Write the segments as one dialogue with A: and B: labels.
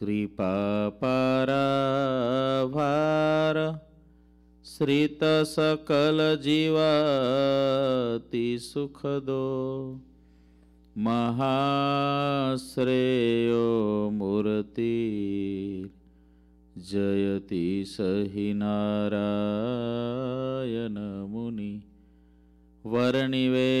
A: कृपापारभार श्रितसकलजीवति सुखदो महाश्रेयो मूर्ति जयति स हि नारायणमुनि वर्णिवेशरमणीयदर्शनम्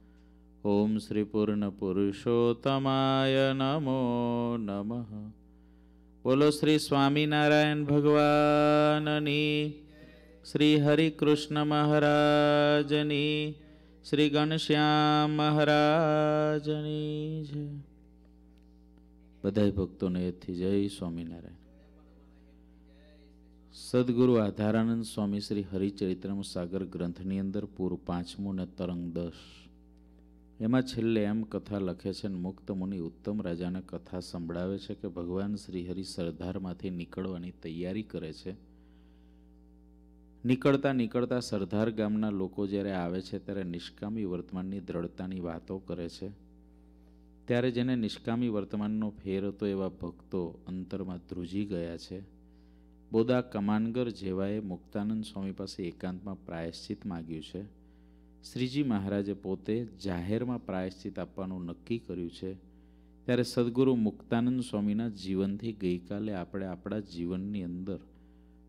A: ઓમ શ્રી પૂર્ણ પુરુષોત્તમાય નમો નમઃ બોલો શ્રી સ્વામિનારાયણ ભગવાનની શ્રી હરિકૃષ્ણ મહારાજની શ્રી ઘનશ્યામ મહારાજની જય બધા ભક્તોને એથી જય સ્વામિનારાયણ સદગુરુ આધારાનંદ સ્વામી શ્રી હરિચરિત્રમ સાગર ગ્રંથની અંદર પૂર પાંચમું ને તરંગ દસ એમાં છેલ્લે એમ કથા લખે છે ને મુક્ત મુનિ ઉત્તમ રાજાને કથા સંભળાવે છે કે ભગવાન શ્રીહરિ સરદારમાંથી નીકળવાની તૈયારી કરે છે નીકળતા નીકળતા સરદાર ગામના લોકો જ્યારે આવે છે ત્યારે નિષ્કામી વર્તમાનની દ્રઢતાની વાતો કરે છે ત્યારે જેને નિષ્કામી વર્તમાનનો ફેર હતો એવા ભક્તો અંતરમાં ધ્રુજી ગયા છે બોદા કમાનગર જેવાએ મુક્તાનંદ સ્વામી પાસે એકાંતમાં પ્રાયશ્ચિત માગ્યું છે શ્રીજી મહારાજે પોતે જાહેરમાં પ્રાયશ્ચિત આપવાનું નક્કી કર્યું છે ત્યારે સદગુરુ મુક્તાનંદ સ્વામીના જીવનથી ગઈકાલે આપણે આપણા જીવનની અંદર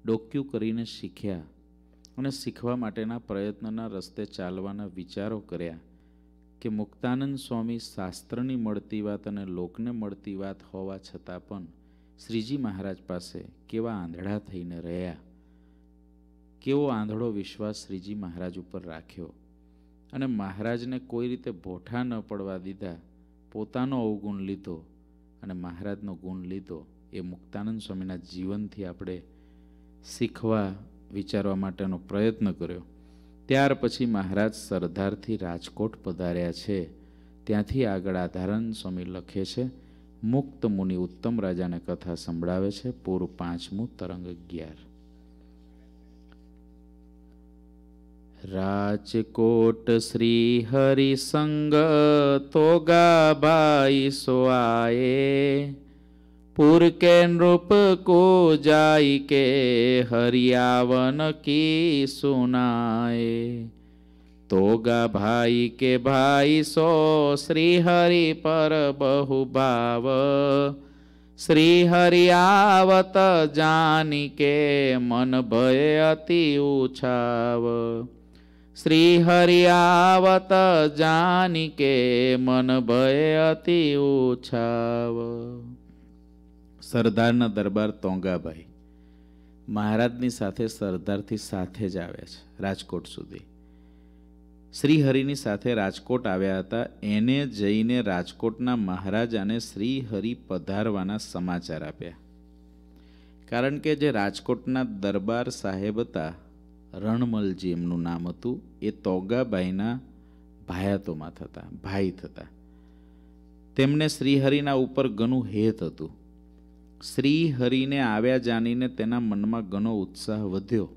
A: ડોક્યુ કરીને શીખ્યા અને શીખવા માટેના પ્રયત્નના રસ્તે ચાલવાના વિચારો કર્યા કે મુક્તાનંદ સ્વામી શાસ્ત્રની મળતી વાત અને લોકને મળતી વાત હોવા છતાં પણ શ્રીજી મહારાજ પાસે કેવા આંધળા થઈને રહ્યા કેવો આંધળો વિશ્વાસ શ્રીજી મહારાજ ઉપર રાખ્યો અને મહારાજને કોઈ રીતે ભોઠા ન પડવા દીધા પોતાનો અવગુણ લીધો અને મહારાજનો ગુણ લીધો એ મુક્તાનંદ સ્વામીના જીવનથી આપણે શીખવા વિચારવા માટેનો પ્રયત્ન કર્યો ત્યાર પછી મહારાજ સરદારથી રાજકોટ પધાર્યા છે ત્યાંથી આગળ આધારાનંદ સ્વામી લખે છે મુક્ત મુનિ ઉત્તમ રાજાને કથા સંભળાવે છે પૂર પાંચમું તરંગ અગિયાર રાજકોટ શ્રી હરિસંગ તોગાબાઈ સોઆએ पुर के नृप को जाई के हरियावन की सुनाए तोगा भाई के भाई सो श्री हरि पर बहु भाव श्री हरियावत जानी के मन भय अति उछाव શ્રી જાની કે મન ભય અતિ ઉછાવ સરદારના દરબાર તોંગાભાઈ મહારાજની સાથે સરદારથી સાથે જ આવ્યા છે રાજકોટ સુધી શ્રીહરિની સાથે રાજકોટ આવ્યા હતા એને જઈને રાજકોટના મહારાજાને શ્રીહરિ પધારવાના સમાચાર આપ્યા કારણ કે જે રાજકોટના દરબાર સાહેબ હતા રણમલજી એમનું નામ હતું એ તોગાબાઈના ભાયાતોમાં થતા ભાઈ થતા તેમને શ્રીહરિના ઉપર ઘણું હેત હતું શ્રીહરિને આવ્યા જાણીને તેના મનમાં ઘણો ઉત્સાહ વધ્યો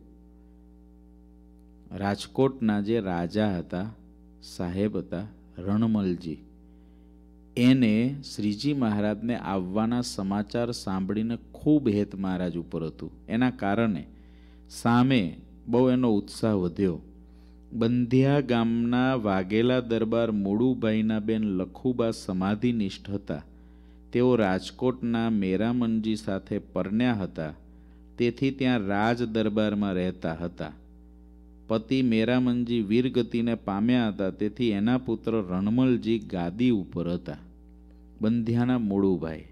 A: રાજકોટના જે રાજા હતા સાહેબ હતા રણમલજી એને શ્રીજી મહારાજને આવવાના સમાચાર સાંભળીને ખૂબ હેત મહારાજ ઉપર હતું એના કારણે સામે બહુ એનો ઉત્સાહ વધ્યો બંધિયા ગામના વાઘેલા દરબાર મોડુભાઈના બેન લખુબા સમાધિનિષ્ઠ હતા તેઓ રાજકોટના મેરામનજી સાથે પરણ્યા હતા તેથી ત્યાં રાજ દરબારમાં રહેતા હતા પતિ મેરામનજી વીરગતિને પામ્યા હતા તેથી એના પુત્ર રણમલજી ગાદી ઉપર હતા બંધ્યાના મોડુભાઈ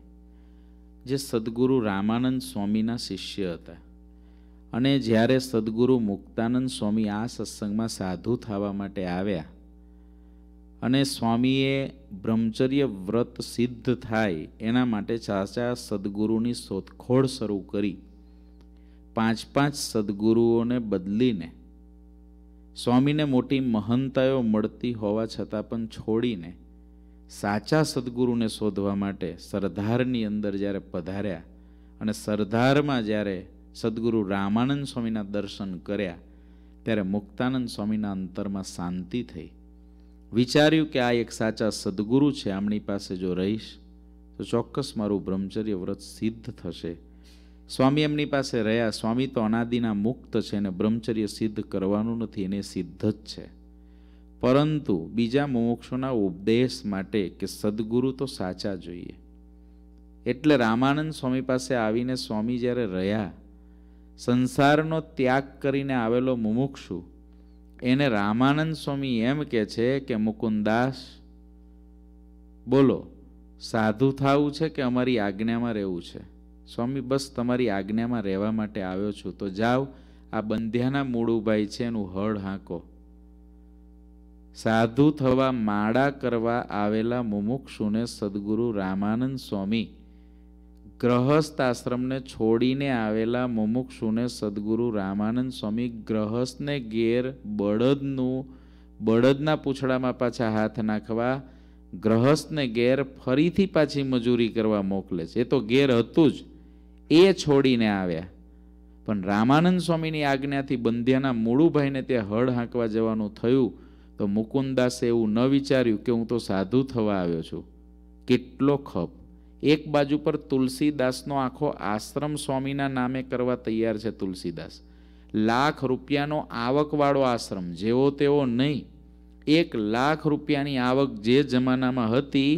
A: જે સદગુરુ રામાનંદ સ્વામીના શિષ્ય હતા અને જ્યારે સદગુરુ મુક્તાનંદ સ્વામી આ સત્સંગમાં સાધુ થવા માટે આવ્યા અને સ્વામીએ બ્રહ્મચર્ય વ્રત સિદ્ધ થાય એના માટે ચાચા સદગુરુની શોધખોળ શરૂ કરી પાંચ પાંચ સદગુરુઓને બદલીને સ્વામીને મોટી મહંતાઓ મળતી હોવા છતાં પણ છોડીને સાચા સદગુરુને શોધવા માટે સરદારની અંદર જ્યારે પધાર્યા અને સરદારમાં જ્યારે સદગુરુ રામાનંદ સ્વામીના દર્શન કર્યા ત્યારે મુક્તાનંદ સ્વામીના અંતરમાં શાંતિ થઈ વિચાર્યું કે આ એક સાચા સદગુરુ છે આમની પાસે જો રહીશ તો ચોક્કસ મારું બ્રહ્મચર્ય વ્રત સિદ્ધ થશે સ્વામી એમની પાસે રહ્યા સ્વામી તો અનાદિના મુક્ત છે અને બ્રહ્મચર્ય સિદ્ધ કરવાનું નથી એને સિદ્ધ જ છે પરંતુ બીજા મોક્ષોના ઉપદેશ માટે કે સદગુરુ તો સાચા જોઈએ એટલે રામાનંદ સ્વામી પાસે આવીને સ્વામી જ્યારે રહ્યા સંસારનો ત્યાગ કરીને આવેલો મુમુક્ષુ એને રામાનંદ સ્વામી એમ કહે છે કે મુકુંદાસ બોલો સાધુ થવું છે કે અમારી આજ્ઞામાં રહેવું છે સ્વામી બસ તમારી આજ્ઞામાં રહેવા માટે આવ્યો છું તો જાઓ આ બંધ્યાના મૂળુભાઈ છે એનું હળ હાંકો સાધુ થવા માળા કરવા આવેલા મુમુક્ષુને સદગુરુ રામાનંદ સ્વામી ગ્રહસ્થ આશ્રમને છોડીને આવેલા મુમુક્ષુને સદગુરુ રામાનંદ સ્વામી ગ્રહસ્થને ઘેર બળદનું બળદના પૂછડામાં પાછા હાથ નાખવા ગ્રહસ્થને ઘેર ફરીથી પાછી મજૂરી કરવા મોકલે છે એ તો ઘેર હતું જ એ છોડીને આવ્યા પણ રામાનંદ સ્વામીની આજ્ઞાથી બંધ્યાના મૂળુભાઈને ત્યાં હળ હાંકવા જવાનું થયું તો મુકુંદાસે એવું ન વિચાર્યું કે હું તો સાધુ થવા આવ્યો છું કેટલો ખપ એક બાજુ પર તુલસીદાસનો આખો આશ્રમ સ્વામીના નામે કરવા તૈયાર છે તુલસીદાસ લાખ રૂપિયાનો આવકવાળો આશ્રમ જેવો તેવો નહીં એક લાખ રૂપિયાની આવક જે જમાનામાં હતી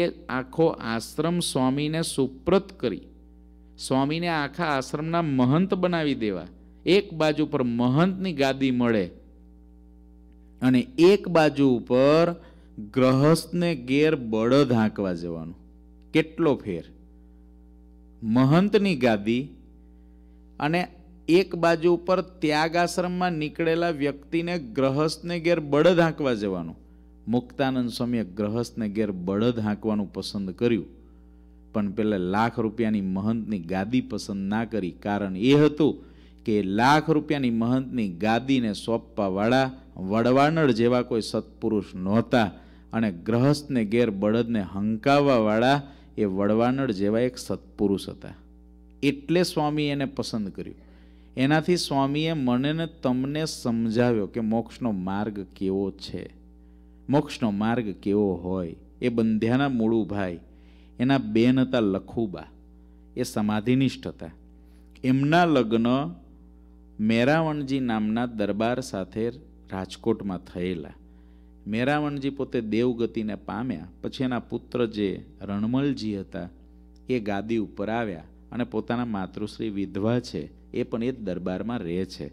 A: એ આખો આશ્રમ સ્વામીને સુપ્રત કરી સ્વામીને આખા આશ્રમના મહંત બનાવી દેવા એક બાજુ પર મહંતની ગાદી મળે અને એક બાજુ ઉપર ગ્રહસ્થને ઘેર બળદ હાંકવા જવાનું કેટલો ફેર મહંતની ગાદી અને એક બાજુ ઉપર ત્યાગ આશ્રમમાં નીકળેલા વ્યક્તિને ગ્રહસ્થને ઘેર બળદ હાંકવા જવાનું મુક્તાનંદ સ્વામીએ ગ્રહસ્થને ઘેર બળદ હાંકવાનું પસંદ કર્યું પણ પેલા લાખ રૂપિયાની મહંતની ગાદી પસંદ ના કરી કારણ એ હતું કે લાખ રૂપિયાની મહંતની ગાદીને સોંપવાવાળા વડવાનળ જેવા કોઈ સત્પુરુષ નહોતા અને ગ્રહસ્થને ઘેર બળદને હંકાવવાવાળા એ વડવાનળ જેવા એક સત્પુરુષ હતા એટલે સ્વામી એને પસંદ કર્યું એનાથી સ્વામીએ મને તમને સમજાવ્યો કે મોક્ષનો માર્ગ કેવો છે મોક્ષનો માર્ગ કેવો હોય એ બંધ્યાના મૂળું ભાઈ એના બેન હતા લખુબા એ સમાધિનિષ્ઠ હતા એમના લગ્ન મેરાવણજી નામના દરબાર સાથે રાજકોટમાં થયેલા મેરાવણજી પોતે દેવગતિને પામ્યા પછી એના પુત્ર જે રણમલજી હતા એ ગાદી ઉપર આવ્યા અને પોતાના માતૃશ્રી વિધવા છે એ પણ એ દરબારમાં રહે છે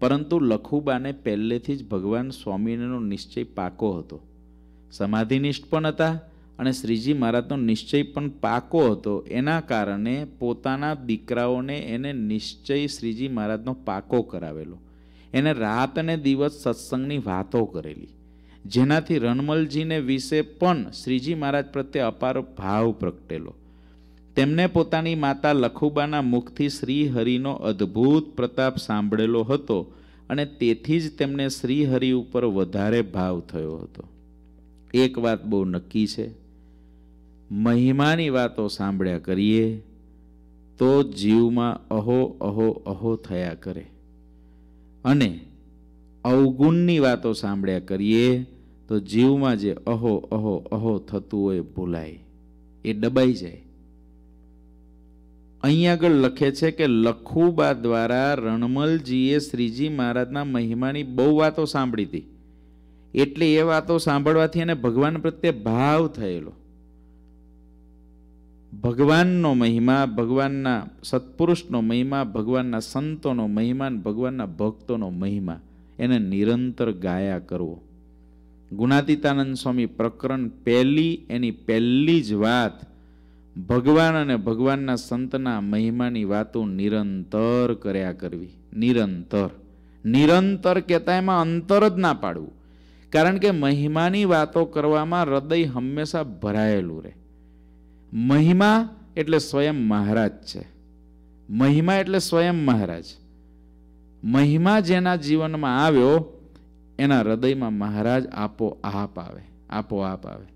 A: પરંતુ લખુબાને પહેલેથી જ ભગવાન સ્વામીનો નિશ્ચય પાકો હતો સમાધિનિષ્ઠ પણ હતા અને શ્રીજી મહારાજનો નિશ્ચય પણ પાકો હતો એના કારણે પોતાના દીકરાઓને એને નિશ્ચય શ્રીજી મહારાજનો પાકો કરાવેલો એને રાત અને દિવસ સત્સંગની વાતો કરેલી જેનાથી રણમલજીને વિશે પણ શ્રીજી મહારાજ પ્રત્યે અપાર ભાવ પ્રગટેલો તેમને પોતાની માતા લખુબાના મુખથી શ્રીહરિનો અદ્ભુત પ્રતાપ સાંભળેલો હતો અને તેથી જ તેમને શ્રીહરિ ઉપર વધારે ભાવ થયો હતો એક વાત બહુ નક્કી છે મહિમાની વાતો સાંભળ્યા કરીએ તો જીવમાં અહો અહો અહો થયા કરે અને અવગુણની વાતો સાંભળ્યા કરીએ તો જીવમાં જે અહો અહો અહો થતું હોય ભૂલાય એ દબાઈ જાય અહીં આગળ લખે છે કે લખુબા દ્વારા રણમલજીએ શ્રીજી મહારાજના મહિમાની બહુ વાતો સાંભળી હતી એટલે એ વાતો સાંભળવાથી એને ભગવાન પ્રત્યે ભાવ થયેલો ભગવાનનો મહિમા ભગવાનના સત્પુરુષનો મહિમા ભગવાનના સંતોનો મહિમા ભગવાનના ભક્તોનો મહિમા એને નિરંતર ગાયા કરવો ગુણાતીતાનંદ સ્વામી પ્રકરણ પહેલી એની પહેલી જ વાત ભગવાન અને ભગવાનના સંતના મહિમાની વાતો નિરંતર કર્યા કરવી નિરંતર નિરંતર કહેતા એમાં અંતર જ ના પાડવું કારણ કે મહિમાની વાતો કરવામાં હૃદય હંમેશા ભરાયેલું રહે મહિમા એટલે સ્વયં મહારાજ છે મહિમા એટલે સ્વયં મહારાજ મહિમા જેના જીવનમાં આવ્યો એના હૃદયમાં મહારાજ આપો આપ આવે આપોઆપ આવે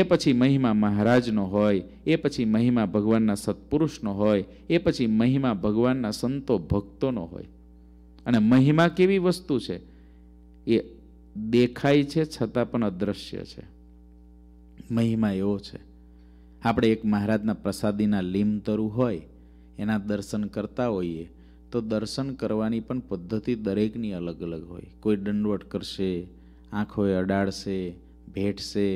A: એ પછી મહિમા મહારાજનો હોય એ પછી મહિમા ભગવાનના સત્પુરુષનો હોય એ પછી મહિમા ભગવાનના સંતો ભક્તોનો હોય અને મહિમા કેવી વસ્તુ છે એ દેખાય છે છતાં પણ અદૃશ્ય છે મહિમા એવો છે આપણે એક મહારાજના પ્રસાદીના લીમતરું હોય એના દર્શન કરતા હોઈએ તો દર્શન કરવાની પણ પદ્ધતિ દરેકની અલગ અલગ હોય કોઈ દંડવટ કરશે આંખોએ અડાડશે ભેટશે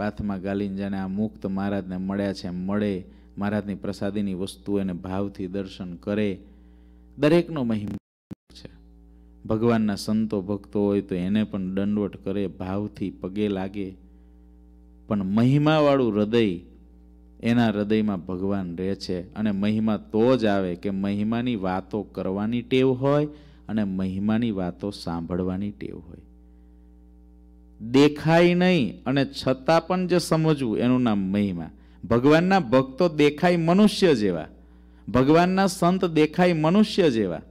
A: બાથમાં ગાલીને આ મુક્ત મહારાજને મળ્યા છે મળે મહારાજની પ્રસાદીની વસ્તુ એને ભાવથી દર્શન કરે દરેકનો મહિમા છે ભગવાનના સંતો ભક્તો હોય તો એને પણ દંડવટ કરે ભાવથી પગે લાગે પણ મહિમાવાળું હૃદય એના હૃદયમાં ભગવાન રહે છે અને મહિમા તો જ આવે કે મહિમાની વાતો કરવાની ટેવ હોય અને મહિમાની વાતો સાંભળવાની ટેવ હોય દેખાય નહીં અને છતાં પણ જે સમજવું એનું નામ મહિમા ભગવાનના ભક્તો દેખાય મનુષ્ય જેવા ભગવાનના સંત દેખાય મનુષ્ય જેવા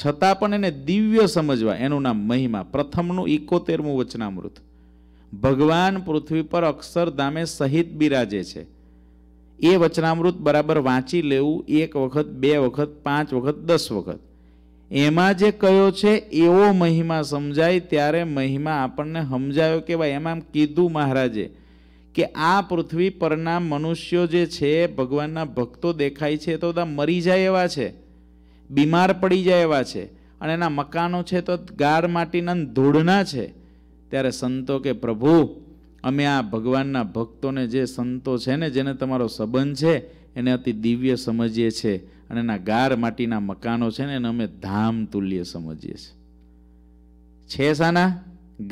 A: છતાં પણ એને દિવ્ય સમજવા એનું નામ મહિમા પ્રથમનું એકોતેરમું વચનામૃત ભગવાન પૃથ્વી પર અક્ષરધામે સહિત બિરાજે છે એ વચનામૃત બરાબર વાંચી લેવું એક વખત બે વખત પાંચ વખત દસ વખત એમાં જે કયો છે એવો મહિમા સમજાય ત્યારે મહિમા આપણને સમજાયો કે ભાઈ એમાં કીધું મહારાજે કે આ પૃથ્વી પરના મનુષ્યો જે છે ભગવાનના ભક્તો દેખાય છે તો બધા મરી જાય એવા છે બીમાર પડી જાય એવા છે અને એના મકાનો છે તો ગાર માટીના ધૂળના છે ત્યારે સંતો કે પ્રભુ અમે આ ભગવાનના ભક્તોને જે સંતો છે ને જેને તમારો સંબંધ છે એને અતિ દિવ્ય સમજીએ છીએ અને એના ગાર માટીના મકાનો છે ને એને અમે ધામ તુલ્ય સમજીએ છીએ છે સાના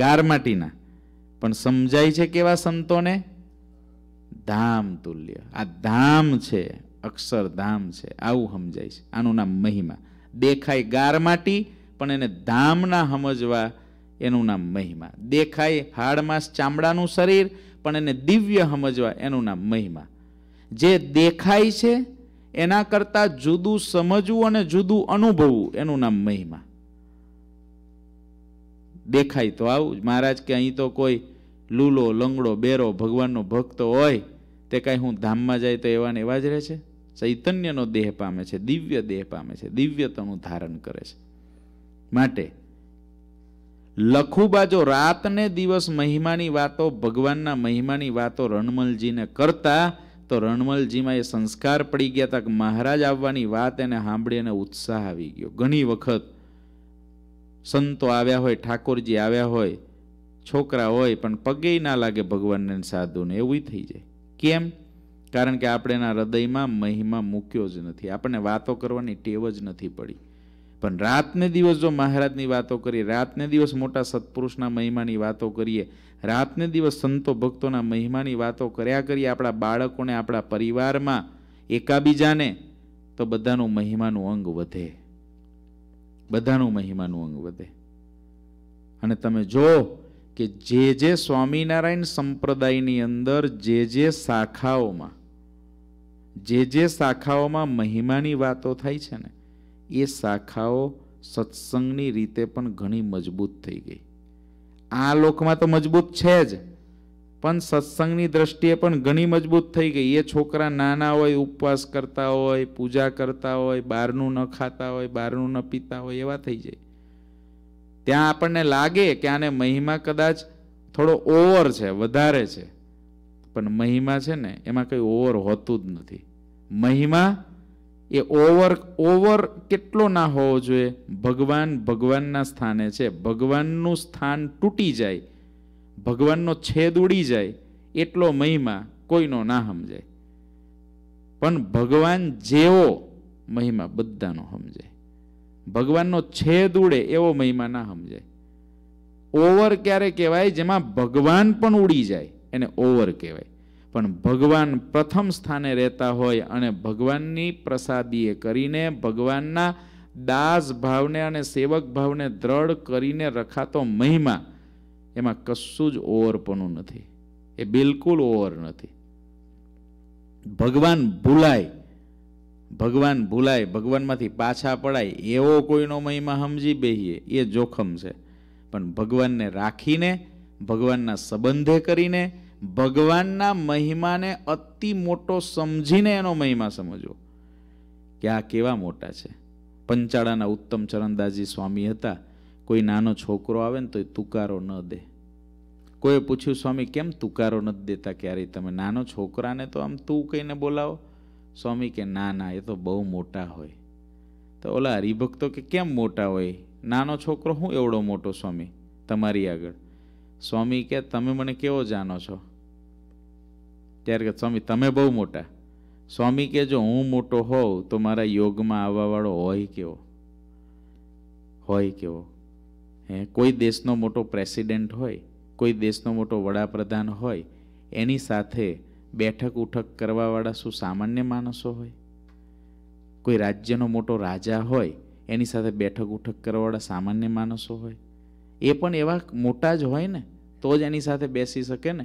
A: ગાર માટીના પણ સમજાય છે કેવા સંતોને ધામ તુલ્ય આ ધામ છે અક્ષરધામ છે આવું સમજાય છે આનું નામ મહિમા દેખાય ગાર માટી પણ એને ધામના સમજવા એનું નામ મહિમા દેખાય હાડમાં ચામડાનું શરીર પણ એને દિવ્ય સમજવા એનું નામ મહિમા જે દેખાય છે એના કરતાં જુદું સમજવું અને જુદું અનુભવવું એનું નામ મહિમા દેખાય તો આવું મહારાજ કે અહીં તો કોઈ લૂલો લંગડો બેરો ભગવાનનો ભક્ત હોય તે કાંઈ હું ધામમાં જાય તો એવા ને એવા જ રહે છે ચૈતન્યનો દેહ પામે છે દિવ્ય દેહ પામે છે દિવ્યતાનું ધારણ કરે છે માટે લખુબા જો રાતને દિવસ મહિમાની વાતો ભગવાનના મહિમાની વાતો રણમલજીને કરતા તો રણમલજીમાં એ સંસ્કાર પડી ગયા તા કે મહારાજ આવવાની વાત એને સાંભળી અને ઉત્સાહ આવી ગયો ઘણી વખત સંતો આવ્યા હોય ઠાકોરજી આવ્યા હોય છોકરા હોય પણ પગે ના લાગે ભગવાનને સાધુને એવું થઈ જાય કેમ કારણ કે આપણે એના હૃદયમાં મહિમા મૂક્યો જ નથી આપણને વાતો કરવાની ટેવ જ નથી પડી પણ રાતને દિવસ જો મહારાજની વાતો કરીએ રાતને દિવસ મોટા સત્પુરુષના મહિમાની વાતો કરીએ રાતને દિવસ સંતો ભક્તોના મહિમાની વાતો કર્યા કરીએ આપણા બાળકોને આપણા પરિવારમાં એકાબીજાને તો બધાનું મહિમાનું અંગ વધે બધાનું મહિમાનું અંગ વધે અને તમે જો કે જે જે સ્વામિનારાયણ સંપ્રદાયની અંદર જે જે શાખાઓમાં જે જે શાખાઓમાં મહિમાની વાતો થાય છે ને એ શાખાઓ સત્સંગની રીતે પણ ઘણી મજબૂત થઈ ગઈ આ લોકમાં તો મજબૂત છે જ પણ સત્સંગની દ્રષ્ટિએ પણ ઘણી મજબૂત થઈ ગઈ એ છોકરા નાના હોય ઉપવાસ કરતા હોય પૂજા કરતા હોય બહારનું ન ખાતા હોય બહારનું ન પીતા હોય એવા થઈ જાય ત્યાં આપણને લાગે કે આને મહિમા કદાચ થોડો ઓવર છે વધારે છે પણ મહિમા છે ને એમાં કંઈ ઓવર હોતું જ નથી મહિમા એ ઓવર ઓવર કેટલો ના હોવો જોઈએ ભગવાન ભગવાનના સ્થાને છે ભગવાનનું સ્થાન તૂટી જાય ભગવાનનો છેદ ઉડી જાય એટલો મહિમા કોઈનો ના સમજાય પણ ભગવાન જેવો મહિમા બધાનો સમજાય ભગવાનનો છેદ ઉડે એવો મહિમા ના સમજાય ઓવર ક્યારે કહેવાય જેમાં ભગવાન પણ ઉડી જાય એને ઓવર કહેવાય પણ ભગવાન પ્રથમ સ્થાને રહેતા હોય અને ભગવાનની પ્રસાદીએ કરીને ભગવાનના દાસ ભાવને અને સેવક ભાવને દ્રઢ કરીને રખાતો મહિમા એમાં કશું જ ઓવરપણું નથી એ બિલકુલ ઓવર નથી ભગવાન ભૂલાય ભગવાન ભૂલાય ભગવાનમાંથી પાછા પડાય એવો કોઈનો મહિમા સમજી બેહીએ એ જોખમ છે પણ ભગવાનને રાખીને ભગવાનના સંબંધે કરીને ભગવાનના મહિમાને અતિ મોટો સમજીને એનો મહિમા સમજવો કે આ કેવા મોટા છે પંચાળાના ઉત્તમ ચરણદાસજી સ્વામી હતા કોઈ નાનો છોકરો આવે ને તો એ તુકારો ન દે કોઈએ પૂછ્યું સ્વામી કેમ તુકારો નથી દેતા ક્યારેય તમે નાનો છોકરાને તો આમ તું કહીને બોલાવો સ્વામી કે ના ના એ તો બહુ મોટા હોય તો ઓલા હરિભક્તો કે કેમ મોટા હોય નાનો છોકરો હું એવડો મોટો સ્વામી તમારી આગળ સ્વામી કે તમે મને કેવો જાણો છો ત્યારે કે સ્વામી તમે બહુ મોટા સ્વામી કે જો હું મોટો હોઉં તો મારા યોગમાં આવવાવાળો હોય કેવો હોય કેવો હે કોઈ દેશનો મોટો પ્રેસિડેન્ટ હોય કોઈ દેશનો મોટો વડાપ્રધાન હોય એની સાથે બેઠક ઉઠક કરવાવાળા શું સામાન્ય માણસો હોય કોઈ રાજ્યનો મોટો રાજા હોય એની સાથે બેઠક ઉઠક કરવાવાળા સામાન્ય માણસો હોય એ પણ એવા મોટા જ હોય ને તો જ એની સાથે બેસી શકે ને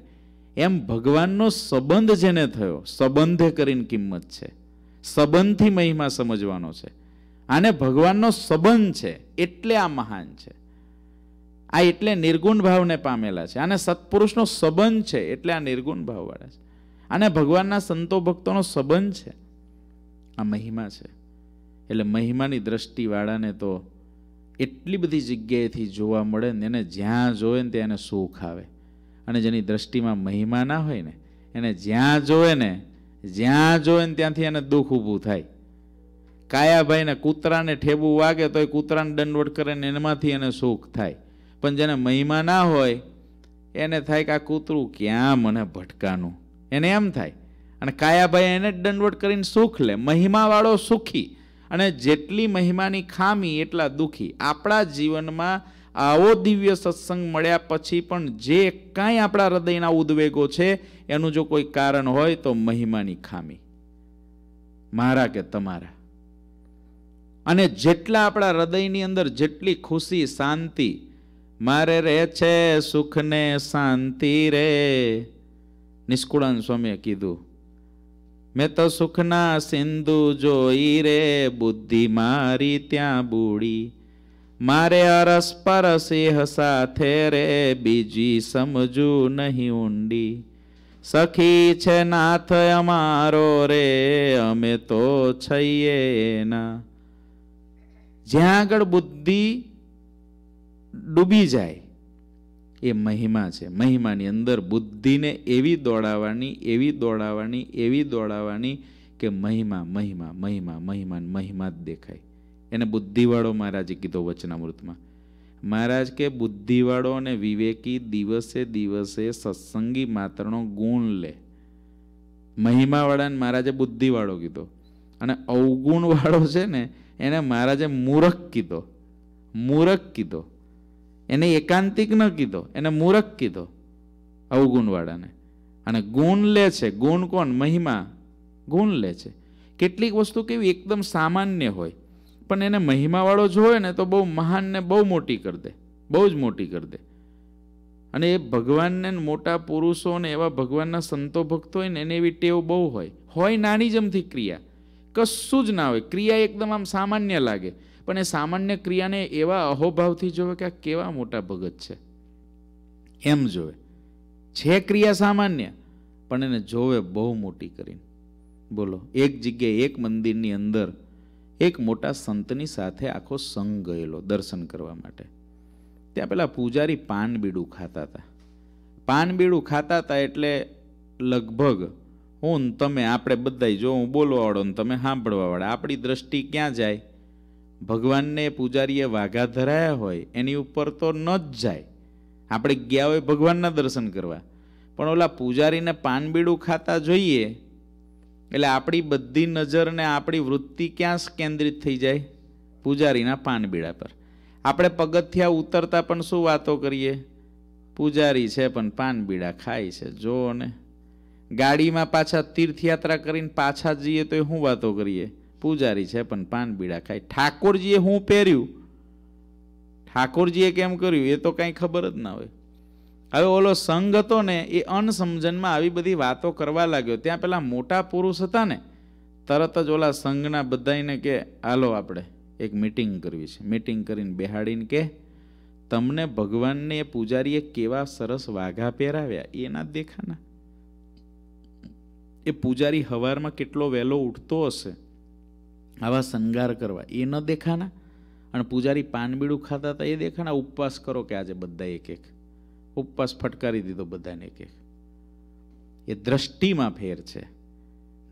A: એમ ભગવાનનો સંબંધ જેને થયો સંબંધે કરીને કિંમત છે સંબંધથી મહિમા સમજવાનો છે આને ભગવાનનો સંબંધ છે એટલે આ મહાન છે આ એટલે નિર્ગુણ ભાવને પામેલા છે આને સત્પુરુષનો સંબંધ છે એટલે આ નિર્ગુણ ભાવવાળા છે આને ભગવાનના સંતો ભક્તોનો સંબંધ છે આ મહિમા છે એટલે મહિમાની દ્રષ્ટિવાળાને તો એટલી બધી જગ્યાએથી જોવા મળે ને એને જ્યાં જોવે ને ત્યાં એને સુખ આવે અને જેની દ્રષ્ટિમાં મહિમા ના હોય ને એને જ્યાં જોવે ને જ્યાં જોવે ને ત્યાંથી એને દુઃખ ઊભું થાય કાયાભાઈને કૂતરાને ઠેબું વાગે તો એ કૂતરાને દંડવટ કરે ને એમાંથી એને સુખ થાય પણ જેને મહિમા ના હોય એને થાય કે આ કૂતરું ક્યાં મને ભટકાનું એને એમ થાય અને કાયાભાઈ એને જ દંડવટ કરીને સુખ લે મહિમાવાળો સુખી અને જેટલી મહિમાની ખામી એટલા દુઃખી આપણા જીવનમાં આવો દિવ્ય સત્સંગ મળ્યા પછી પણ જે કાંઈ આપણા હૃદયના ઉદ્વેગો છે એનું જો કોઈ કારણ હોય તો મહિમાની ખામી મારા કે તમારા અને જેટલા આપણા હૃદયની અંદર જેટલી ખુશી શાંતિ મારે રહે છે સુખને શાંતિ રે નિષ્કુળાન સ્વામીએ કીધું મેં તો સુખના સિંધુ જોઈ રે બુદ્ધિ મારી ત્યાં બુડી મારે અરસ પરસિંહ સાથે રે બીજી સમજું નહીં ઊંડી સખી છે નાથ અમારો રે અમે તો છઈએ એના જ્યાં આગળ બુદ્ધિ ડૂબી જાય એ મહિમા છે મહિમાની અંદર બુદ્ધિને એવી દોડાવવાની એવી દોડાવવાની એવી દોડાવવાની કે મહિમા મહિમા મહિમા મહિમા મહિમા જ દેખાય એને બુદ્ધિવાળો મહારાજે કીધો વચનામૃતમાં મહારાજ કે બુદ્ધિવાળો અને વિવેકી દિવસે દિવસે સત્સંગી માત્રનો ગુણ લે મહિમાવાળાને મહારાજે બુદ્ધિવાળો કીધો અને અવગુણવાળો છે ને એને મહારાજે મૂરખ કીધો મૂરખ કીધો એને એકાંતિક ન કીધો એને મૂરખ કીધો અવગુણવાળાને અને ગુણ લે છે ગુણ કોણ મહિમા ગુણ લે છે કેટલીક વસ્તુ કેવી એકદમ સામાન્ય હોય પણ એને મહિમાવાળો જ ને તો બહુ મહાનને બહુ મોટી કરી દે બહુ જ મોટી કરી દે અને એ ભગવાનને મોટા પુરુષો ને એવા ભગવાનના સંતો ભક્તો હોય ને એને એવી ટેવ બહુ હોય હોય નાની જમથી ક્રિયા કશું જ ના હોય ક્રિયા એકદમ આમ સામાન્ય લાગે પણ એ સામાન્ય ક્રિયાને એવા અહોભાવથી જોવે કે આ કેવા મોટા ભગત છે એમ જોવે છે ક્રિયા સામાન્ય પણ એને જોવે બહુ મોટી કરીને બોલો એક જગ્યાએ એક મંદિરની અંદર એક મોટા સંતની સાથે આખો સંઘ ગયેલો દર્શન કરવા માટે ત્યાં પહેલાં પૂજારી પાનબીડું ખાતા હતા પાનબીડું ખાતા હતા એટલે લગભગ હું તમે આપણે બધાય જો હું બોલવાવાળો ને તમે સાંભળવાવાળા આપણી દ્રષ્ટિ ક્યાં જાય ભગવાનને પૂજારીએ વાઘા ધરાયા હોય એની ઉપર તો ન જ જાય આપણે ગયા હોય ભગવાનના દર્શન કરવા પણ ઓલા પૂજારીને પાનબીડું ખાતા જોઈએ એટલે આપણી બધી નજરને આપણી વૃત્તિ ક્યાં કેન્દ્રિત થઈ જાય પૂજારીના પાનબીડા પર આપણે પગથિયા ઉતરતા પણ શું વાતો કરીએ પૂજારી છે પણ પાનબીડા ખાય છે જો ને ગાડીમાં પાછા તીર્થયાત્રા કરીને પાછા જઈએ તો શું વાતો કરીએ પૂજારી છે પણ પાનબીડા ખાય ઠાકોરજીએ હું પહેર્યું ઠાકોરજીએ કેમ કર્યું એ તો કાંઈ ખબર જ ના હોય હવે ઓલો સંઘ હતો ને એ અનસમજનમાં આવી બધી વાતો કરવા લાગ્યો ત્યાં પેલા મોટા પુરુષ હતા ને તરત જ ઓલા સંઘના બધાને કે હાલો આપણે એક મિટિંગ કરવી છે મિટિંગ કરીને બેહાડીને કે તમને ભગવાનને એ પૂજારીએ કેવા સરસ વાઘા પહેરાવ્યા એના દેખાના એ પૂજારી હવારમાં કેટલો વહેલો ઉઠતો હશે આવા શણગાર કરવા એ ન દેખાના અને પૂજારી પાનબીડું ખાતા હતા એ દેખાના ઉપવાસ કરો કે આજે બધા એક એક ઉપવાસ ફટકારી દીધો બધાને એક એક એ દ્રષ્ટિમાં ફેર છે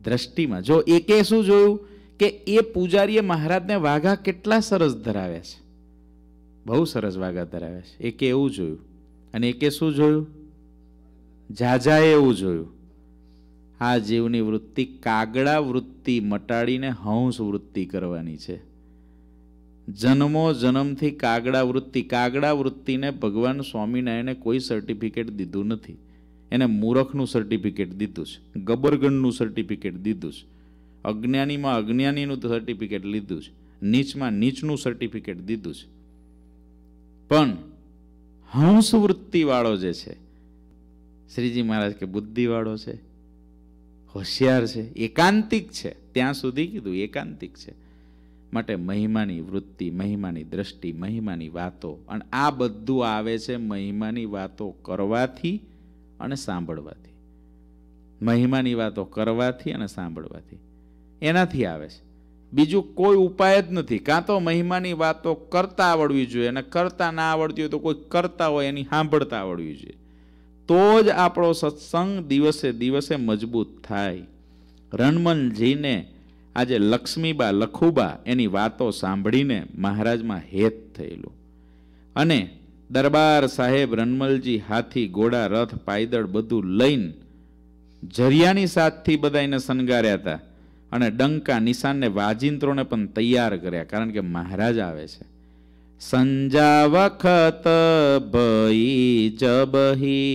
A: દ્રષ્ટિમાં જો એકે શું જોયું કે એ પૂજારીએ મહારાજને વાઘા કેટલા સરસ ધરાવે છે બહુ સરસ વાઘા ધરાવે છે એકે એવું જોયું અને એકે શું જોયું ઝાઝાએ એવું જોયું આ જીવની વૃત્તિ કાગડા વૃત્તિ મટાડીને હંસ વૃત્તિ કરવાની છે જન્મો જન્મથી કાગડા વૃત્તિ કાગડા વૃત્તિને ભગવાન સ્વામિનારાયણે કોઈ સર્ટિફિકેટ દીધું નથી એને મૂરખનું સર્ટિફિકેટ દીધું છે ગબરગણનું સર્ટિફિકેટ દીધું છે અજ્ઞાનીમાં અજ્ઞાનીનું સર્ટિફિકેટ લીધું છે નીચમાં નીચનું સર્ટિફિકેટ દીધું છે પણ હંસવૃત્તિવાળો જે છે શ્રીજી મહારાજ કે બુદ્ધિવાળો છે હોશિયાર છે એકાંતિક છે ત્યાં સુધી કીધું એકાંતિક છે માટે મહિમાની વૃત્તિ મહિમાની દ્રષ્ટિ મહિમાની વાતો અને આ બધું આવે છે મહિમાની વાતો કરવાથી અને સાંભળવાથી મહિમાની વાતો કરવાથી અને સાંભળવાથી એનાથી આવે છે બીજું કોઈ ઉપાય જ નથી કાં તો મહિમાની વાતો કરતા આવડવી જોઈએ અને કરતા ના આવડતી હોય તો કોઈ કરતા હોય એની સાંભળતા આવડવી જોઈએ તો જ આપણો સત્સંગ દિવસે દિવસે મજબૂત થાય રણમલજીને આજે લક્ષ્મીબા લખુબા એની વાતો સાંભળીને મહારાજમાં હેત થયેલું અને દરબાર સાહેબ રનમલજી હાથી ઘોડા રથ પાયદળ બધું લઈને જરિયાની સાથથી બધા એને શણગાર્યા હતા અને ડંકા નિશાનને વાજિંત્રોને પણ તૈયાર કર્યા કારણ કે મહારાજ આવે છે સંજા વખત ભઈ જબહી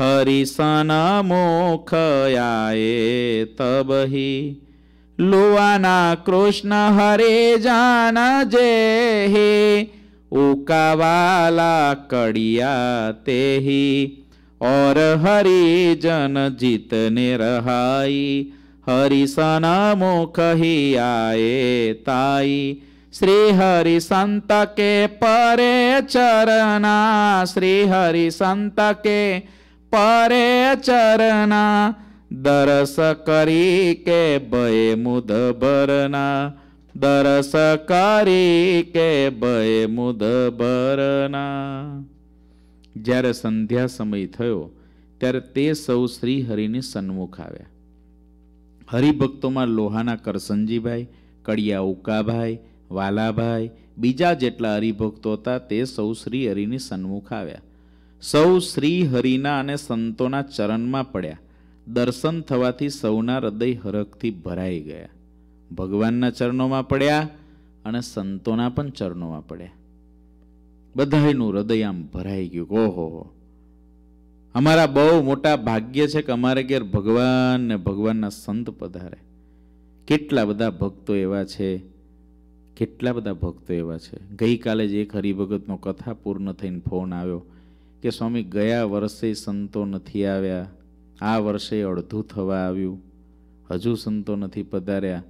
A: હરિસન મોખયાએ તબહી લુવાના કૃષ્ણ હરે જાન જે હે ઉકાવાલા કડિયા તેહી ઓર હરિજન જીતને રહાઈ હરિસન મુખ હિ આયે તાઈ શ્રી હરિ સંત કે પરે ચરણા શ્રી હરિ સંત કે પરે ચરણા દરસ કરી કે ભય મુદભરના દરસ કરી કે ભય મુદભરના જ્યારે સંધ્યા સમય થયો ત્યારે તે સૌ શ્રી હરિની સન્મુખ આવ્યા હરિભક્તોમાં લોહાના કરસનજીભાઈ કડિયા ઉકાભાઈ વાલાભાઈ બીજા જેટલા હરિભક્તો હતા તે સૌ શ્રી હરિની સન્મુખ આવ્યા સૌ શ્રી હરિના અને સંતોના ચરણમાં પડ્યા દર્શન થવાથી સૌના હૃદય હરખથી ભરાઈ ગયા ભગવાનના ચરણોમાં પડ્યા અને સંતોના પણ ચરણોમાં પડ્યા બધાનું હૃદય આમ ભરાઈ ગયું ઓહો અમારા બહુ મોટા ભાગ્ય છે કે અમારે ઘેર ભગવાન ને ભગવાનના સંત પધારે કેટલા બધા ભક્તો એવા છે કેટલા બધા ભક્તો એવા છે ગઈકાલે જ એક હરિભગતનો કથા પૂર્ણ થઈને ફોન આવ્યો કે સ્વામી ગયા વર્ષે સંતો નથી આવ્યા આ વર્ષે અડધું થવા આવ્યું હજુ સંતો નથી પધાર્યા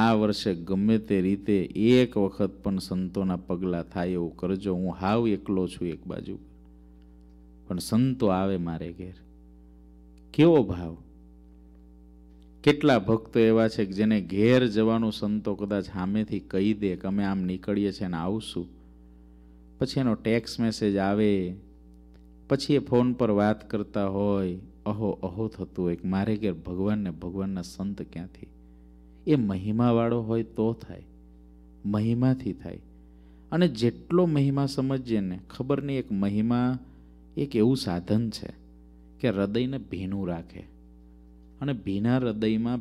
A: આ વર્ષે ગમે તે રીતે એક વખત પણ સંતોના પગલાં થાય એવું કરજો હું હાવ એકલો છું એક બાજુ પણ સંતો આવે મારે ઘેર કેવો ભાવ કેટલા ભક્તો એવા છે કે જેને ઘેર જવાનું સંતો કદાચ સામેથી કહી દે કે અમે આમ નીકળીએ છીએ અને આવશું પછી એનો ટેક્સ મેસેજ આવે પછી એ ફોન પર વાત કરતા હોય અહો અહો થતું હોય મારે ઘેર ભગવાનને ભગવાનના સંત ક્યાંથી એ મહિમાવાળો હોય તો થાય મહિમાથી થાય અને જેટલો મહિમા સમજીએ ને ખબર નહીં એક મહિમા એક એવું સાધન છે કે હૃદયને ભીનું રાખે અને ભીના હૃદયમાં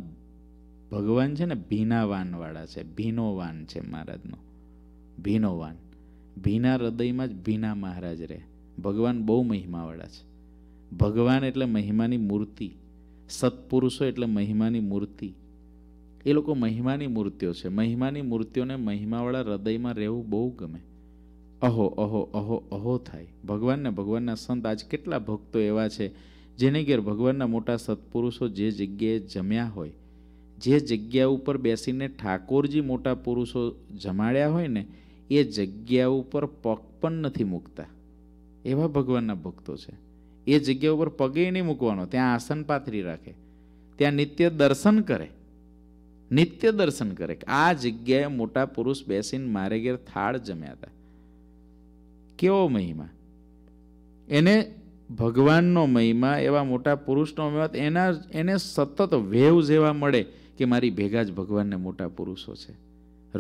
A: ભગવાન છે ને ભીનાવાનવાળા છે ભીનોવાન છે મહારાજનો ભીનોવાન ભીના હૃદયમાં જ ભીના મહારાજ રહે ભગવાન બહુ મહિમાવાળા છે ભગવાન એટલે મહિમાની મૂર્તિ સત્પુરુષો એટલે મહિમાની મૂર્તિ એ લોકો મહિમાની મૂર્તિઓ છે મહિમાની મૂર્તિઓને મહિમાવાળા હૃદયમાં રહેવું બહુ ગમે અહો અહો અહો અહો થાય ભગવાનને ભગવાનના સંત આજ કેટલા ભક્તો એવા છે જેને ઘેર ભગવાનના મોટા સત્પુરુષો જે જગ્યાએ જમ્યા હોય જે જગ્યા ઉપર બેસીને ઠાકોરજી મોટા પુરુષો જમાડ્યા હોય ને એ જગ્યા ઉપર પગ પણ નથી મૂકતા એવા ભગવાનના ભક્તો છે એ જગ્યા ઉપર પગે નહીં મૂકવાનો ત્યાં આસન પાથરી રાખે ત્યાં નિત્ય દર્શન કરે નિત્ય દર્શન કરે આ જગ્યાએ મોટા પુરુષ બેસીને મારે ઘેર થાળ જમ્યા હતા કેવો મહિમા એને ભગવાનનો મહિમા એવા મોટા પુરુષનો મહિમા એના એને સતત વેવ જેવા મળે કે મારી ભેગા જ ભગવાનને મોટા પુરુષો છે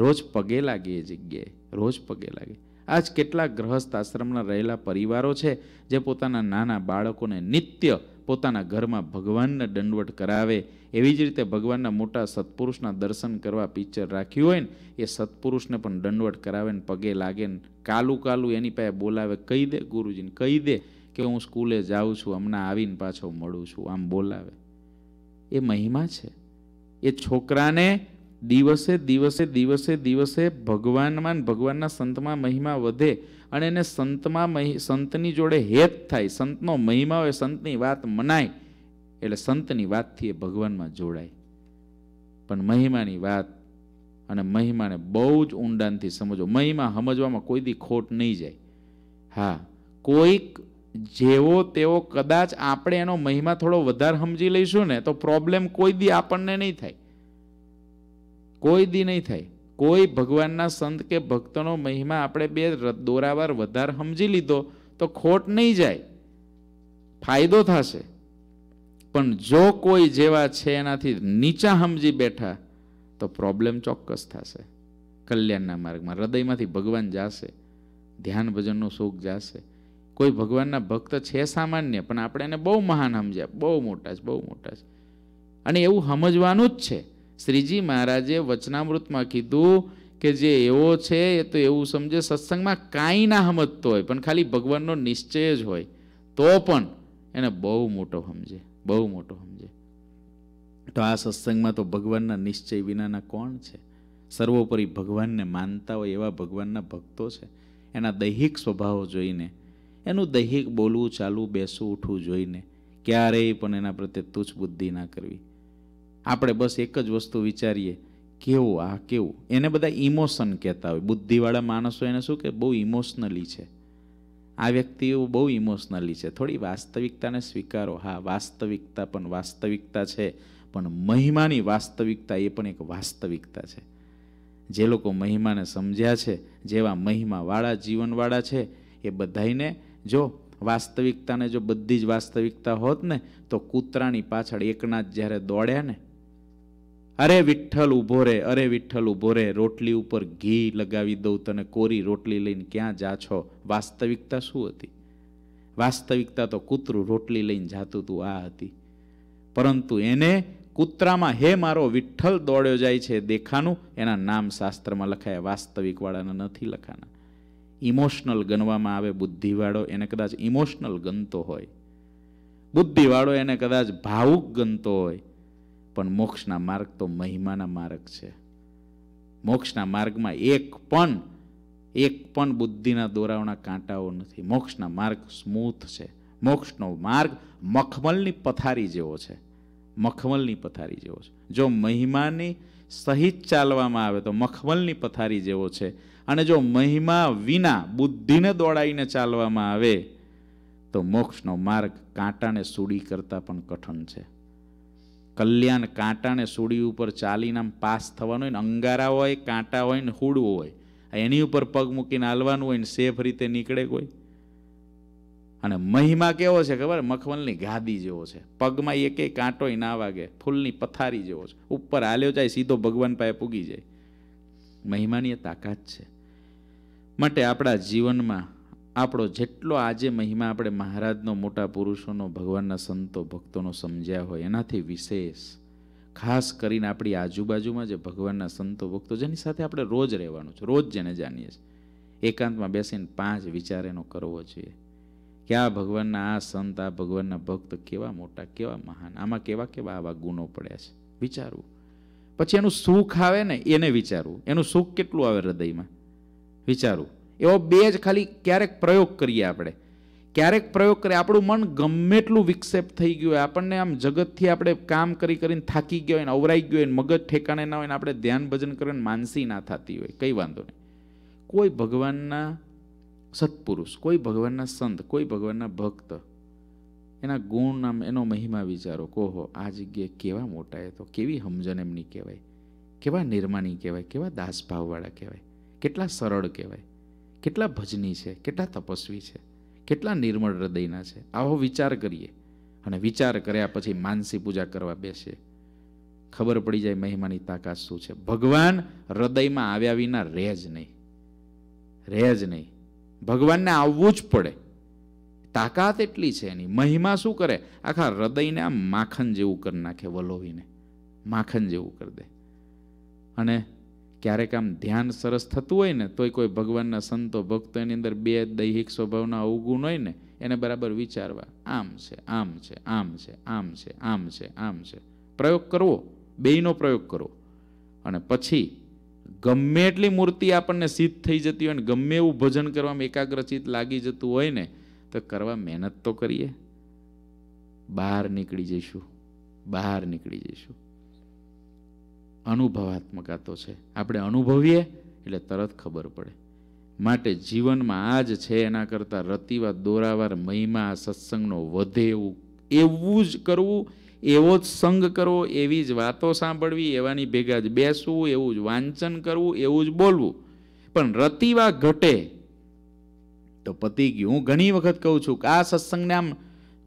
A: રોજ પગે લાગે એ જગ્યાએ રોજ પગે લાગે આજ કેટલાક ગ્રહસ્થ આશ્રમના રહેલા પરિવારો છે જે પોતાના નાના બાળકોને નિત્ય પોતાના ઘરમાં ભગવાનને દંડવટ કરાવે એવી જ રીતે ભગવાનના મોટા સત્પુરુષના દર્શન કરવા પિક્ચર રાખ્યું હોય ને એ સત્પુરુષને પણ દંડવટ કરાવે ને પગે લાગે ને કાલું કાલું એની પાસે બોલાવે કહી દે ગુરુજીને કહી દે કે હું સ્કૂલે જાઉં છું હમણાં આવીને પાછો મળું છું આમ બોલાવે એ મહિમા છે એ છોકરાને દિવસે દિવસે દિવસે દિવસે ભગવાનમાં ભગવાનના સંતમાં મહિમા વધે અને એને સંતમાં સંતની જોડે હેત થાય સંતનો મહિમા હોય સંતની વાત મનાય એટલે સંતની વાતથી એ ભગવાનમાં જોડાય પણ મહિમાની વાત અને મહિમાને બહુ જ ઊંડાણથી સમજો મહિમા સમજવામાં કોઈ દી ખોટ નહીં જાય હા કોઈક જેવો તેવો કદાચ આપણે એનો મહિમા થોડો વધારે સમજી લઈશું ને તો પ્રોબ્લેમ કોઈ દી આપણને નહીં થાય કોઈ દી નહીં થાય કોઈ ભગવાનના સંત કે ભક્તનો મહિમા આપણે બે દોરાવાર વધારે સમજી લીધો તો ખોટ નહીં જાય ફાયદો થશે પણ જો કોઈ જેવા છે એનાથી નીચા સમજી બેઠા તો પ્રોબ્લેમ ચોક્કસ થશે કલ્યાણના માર્ગમાં હૃદયમાંથી ભગવાન જાશે ધ્યાન ભજનનું સુખ જાશે કોઈ ભગવાનના ભક્ત છે સામાન્ય પણ આપણે એને બહુ મહાન સમજ્યા બહુ મોટા છે બહુ મોટા છે અને એવું સમજવાનું જ છે શ્રીજી મહારાજે વચનામૃતમાં કીધું કે જે એવો છે એ તો એવું સમજે સત્સંગમાં કાંઈ ના સમજતો હોય પણ ખાલી ભગવાનનો નિશ્ચય જ હોય તો પણ એને બહુ મોટો સમજે બહુ મોટો સમજે તો આ સત્સંગમાં તો ભગવાનના નિશ્ચય વિનાના કોણ છે સર્વોપરી ભગવાનને માનતા હોય એવા ભગવાનના ભક્તો છે એના દૈહિક સ્વભાવો જોઈને એનું દૈહિક બોલવું ચાલવું બેસવું ઉઠવું જોઈને ક્યારેય પણ એના પ્રત્યે તુચ્છ બુદ્ધિ ના કરવી આપણે બસ એક જ વસ્તુ વિચારીએ કેવું આ કેવું એને બધા ઇમોશન કહેતા હોય બુદ્ધિવાળા માણસો એને શું કે બહુ ઇમોશનલી છે આ વ્યક્તિઓ બહુ ઇમોશનલી છે થોડી વાસ્તવિકતાને સ્વીકારો હા વાસ્તવિકતા પણ વાસ્તવિકતા છે પણ મહિમાની વાસ્તવિકતા એ પણ એક વાસ્તવિકતા છે જે લોકો મહિમાને સમજ્યા છે જેવા મહિમાવાળા જીવનવાળા છે એ બધાઈને જો વાસ્તવિકતાને જો બધી જ વાસ્તવિકતા હોત ને તો કૂતરાની પાછળ એકનાથ જ્યારે દોડ્યા ને અરે વિઠ્ઠલ ઊભો રે અરે વિઠ્ઠલ ઊભો રે રોટલી ઉપર ઘી લગાવી દઉં તને કોરી રોટલી લઈને ક્યાં જા છો વાસ્તવિકતા શું હતી વાસ્તવિકતા તો કૂતરું રોટલી લઈને જાતું તું આ હતી પરંતુ એને કૂતરામાં હે મારો વિઠ્ઠલ દોડ્યો જાય છે દેખાનું એના નામ શાસ્ત્રમાં લખાય વાસ્તવિકવાળાના નથી લખાના ઇમોશનલ ગણવામાં આવે બુદ્ધિવાળો એને કદાચ ઇમોશનલ ગણતો હોય બુદ્ધિવાળો એને કદાચ ભાવુક ગમતો હોય પણ મોક્ષના માર્ગ તો મહિમાના માર્ગ છે મોક્ષના માર્ગમાં એક પણ એક પણ બુદ્ધિના દોરાઓના કાંટાઓ નથી મોક્ષના માર્ગ સ્મૂથ છે મોક્ષનો માર્ગ મખમલની પથારી જેવો છે મખમલની પથારી જેવો છે જો મહિમાની સહિત ચાલવામાં આવે તો મખમલની પથારી જેવો છે અને જો મહિમા વિના બુદ્ધિને દોડાઈને ચાલવામાં આવે તો મોક્ષનો માર્ગ કાંટાને સૂડી કરતાં પણ કઠણ છે કલ્યાણ કાંટા ને સુડી ઉપર ચાલીને આમ પાસ થવાનું હોય ને અંગારા હોય કાંટા હોય ને હુડવું હોય એની ઉપર પગ મૂકીને હાલવાનું હોય ને સેફ રીતે નીકળે કોઈ અને મહિમા કેવો છે ખબર મખમલની ગાદી જેવો છે પગમાં એકે કાંટોય ના વાગે ફૂલની પથારી જેવો છે ઉપર હાલ્યો જાય સીધો ભગવાન પાસે પૂગી જાય મહિમાની એ તાકાત છે માટે આપણા જીવનમાં આપણો જેટલો આજે મહિમા આપણે મહારાજનો મોટા પુરુષોનો ભગવાનના સંતો ભક્તોનો સમજ્યા હોય એનાથી વિશેષ ખાસ કરીને આપણી આજુબાજુમાં જે ભગવાનના સંતો ભક્તો જેની સાથે આપણે રોજ રહેવાનું છે રોજ જેને જાણીએ છીએ એકાંતમાં બેસીને પાંચ વિચાર એનો કરવો જોઈએ કે આ ભગવાનના આ સંત આ ભગવાનના ભક્ત કેવા મોટા કેવા મહાન આમાં કેવા કેવા આવા ગુનો પડ્યા છે વિચારવું પછી એનું સુખ આવે ને એને વિચારવું એનું સુખ કેટલું આવે હૃદયમાં વિચારવું એવો બે જ ખાલી ક્યારેક પ્રયોગ કરીએ આપણે ક્યારેક પ્રયોગ કરીએ આપણું મન ગમે એટલું વિક્ષેપ થઈ ગયું હોય આપણને આમ જગતથી આપણે કામ કરી કરીને થાકી ગયો હોય ને અવરાઈ ગયો હોય ને મગજ ઠેકાણે ના હોય ને આપણે ધ્યાન ભજન કરીને માનસી ના થતી હોય કંઈ વાંધો નહીં કોઈ ભગવાનના સત્પુરુષ કોઈ ભગવાનના સંત કોઈ ભગવાનના ભક્ત એના ગુણ નામ એનો મહિમા વિચારો કોહો આ જગ્યાએ કેવા મોટા એ તો કેવી સમજણ એમની કહેવાય કેવા નિર્માની કહેવાય કેવા દાસભાવવાળા કહેવાય કેટલા સરળ કહેવાય કેટલા ભજની છે કેટલા તપસ્વી છે કેટલા નિર્મળ હૃદયના છે આવો વિચાર કરીએ અને વિચાર કર્યા પછી માનસી પૂજા કરવા બેસીએ ખબર પડી જાય મહિમાની તાકાત શું છે ભગવાન હૃદયમાં આવ્યા વિના રહે જ નહીં રહે જ નહીં ભગવાનને આવવું જ પડે તાકાત એટલી છે એની મહિમા શું કરે આખા હૃદયને આમ માખણ જેવું કરી નાખે વલોવીને માખણ જેવું કરી દે અને ક્યારેક આમ ધ્યાન સરસ થતું હોય ને તોય કોઈ ભગવાનના સંતો ભક્તો એની અંદર બે દૈહિક સ્વભાવના અવગુણ હોય ને એને બરાબર વિચારવા આમ છે આમ છે આમ છે આમ છે આમ છે આમ છે પ્રયોગ કરવો બેયનો પ્રયોગ કરવો અને પછી ગમે એટલી મૂર્તિ આપણને સિદ્ધ થઈ જતી હોય ને ગમે એવું ભજન કરવામાં એકાગ્રચિત લાગી જતું હોય ને તો કરવા મહેનત તો કરીએ બહાર નીકળી જઈશું બહાર નીકળી જઈશું અનુભવાત્મકા તો છે આપણે અનુભવીએ એટલે તરત ખબર પડે માટે જીવનમાં આ જ છે એના કરતાં રતિવા દોરાવાર મહિમા સત્સંગનો વધે એવું એવું જ કરવું એવો જ સંગ કરવો એવી જ વાતો સાંભળવી એવાની ભેગા જ બેસવું એવું જ વાંચન કરવું એવું જ બોલવું પણ રતિવા ઘટે તો પતિ ગયું હું ઘણી વખત કહું છું કે આ સત્સંગને આમ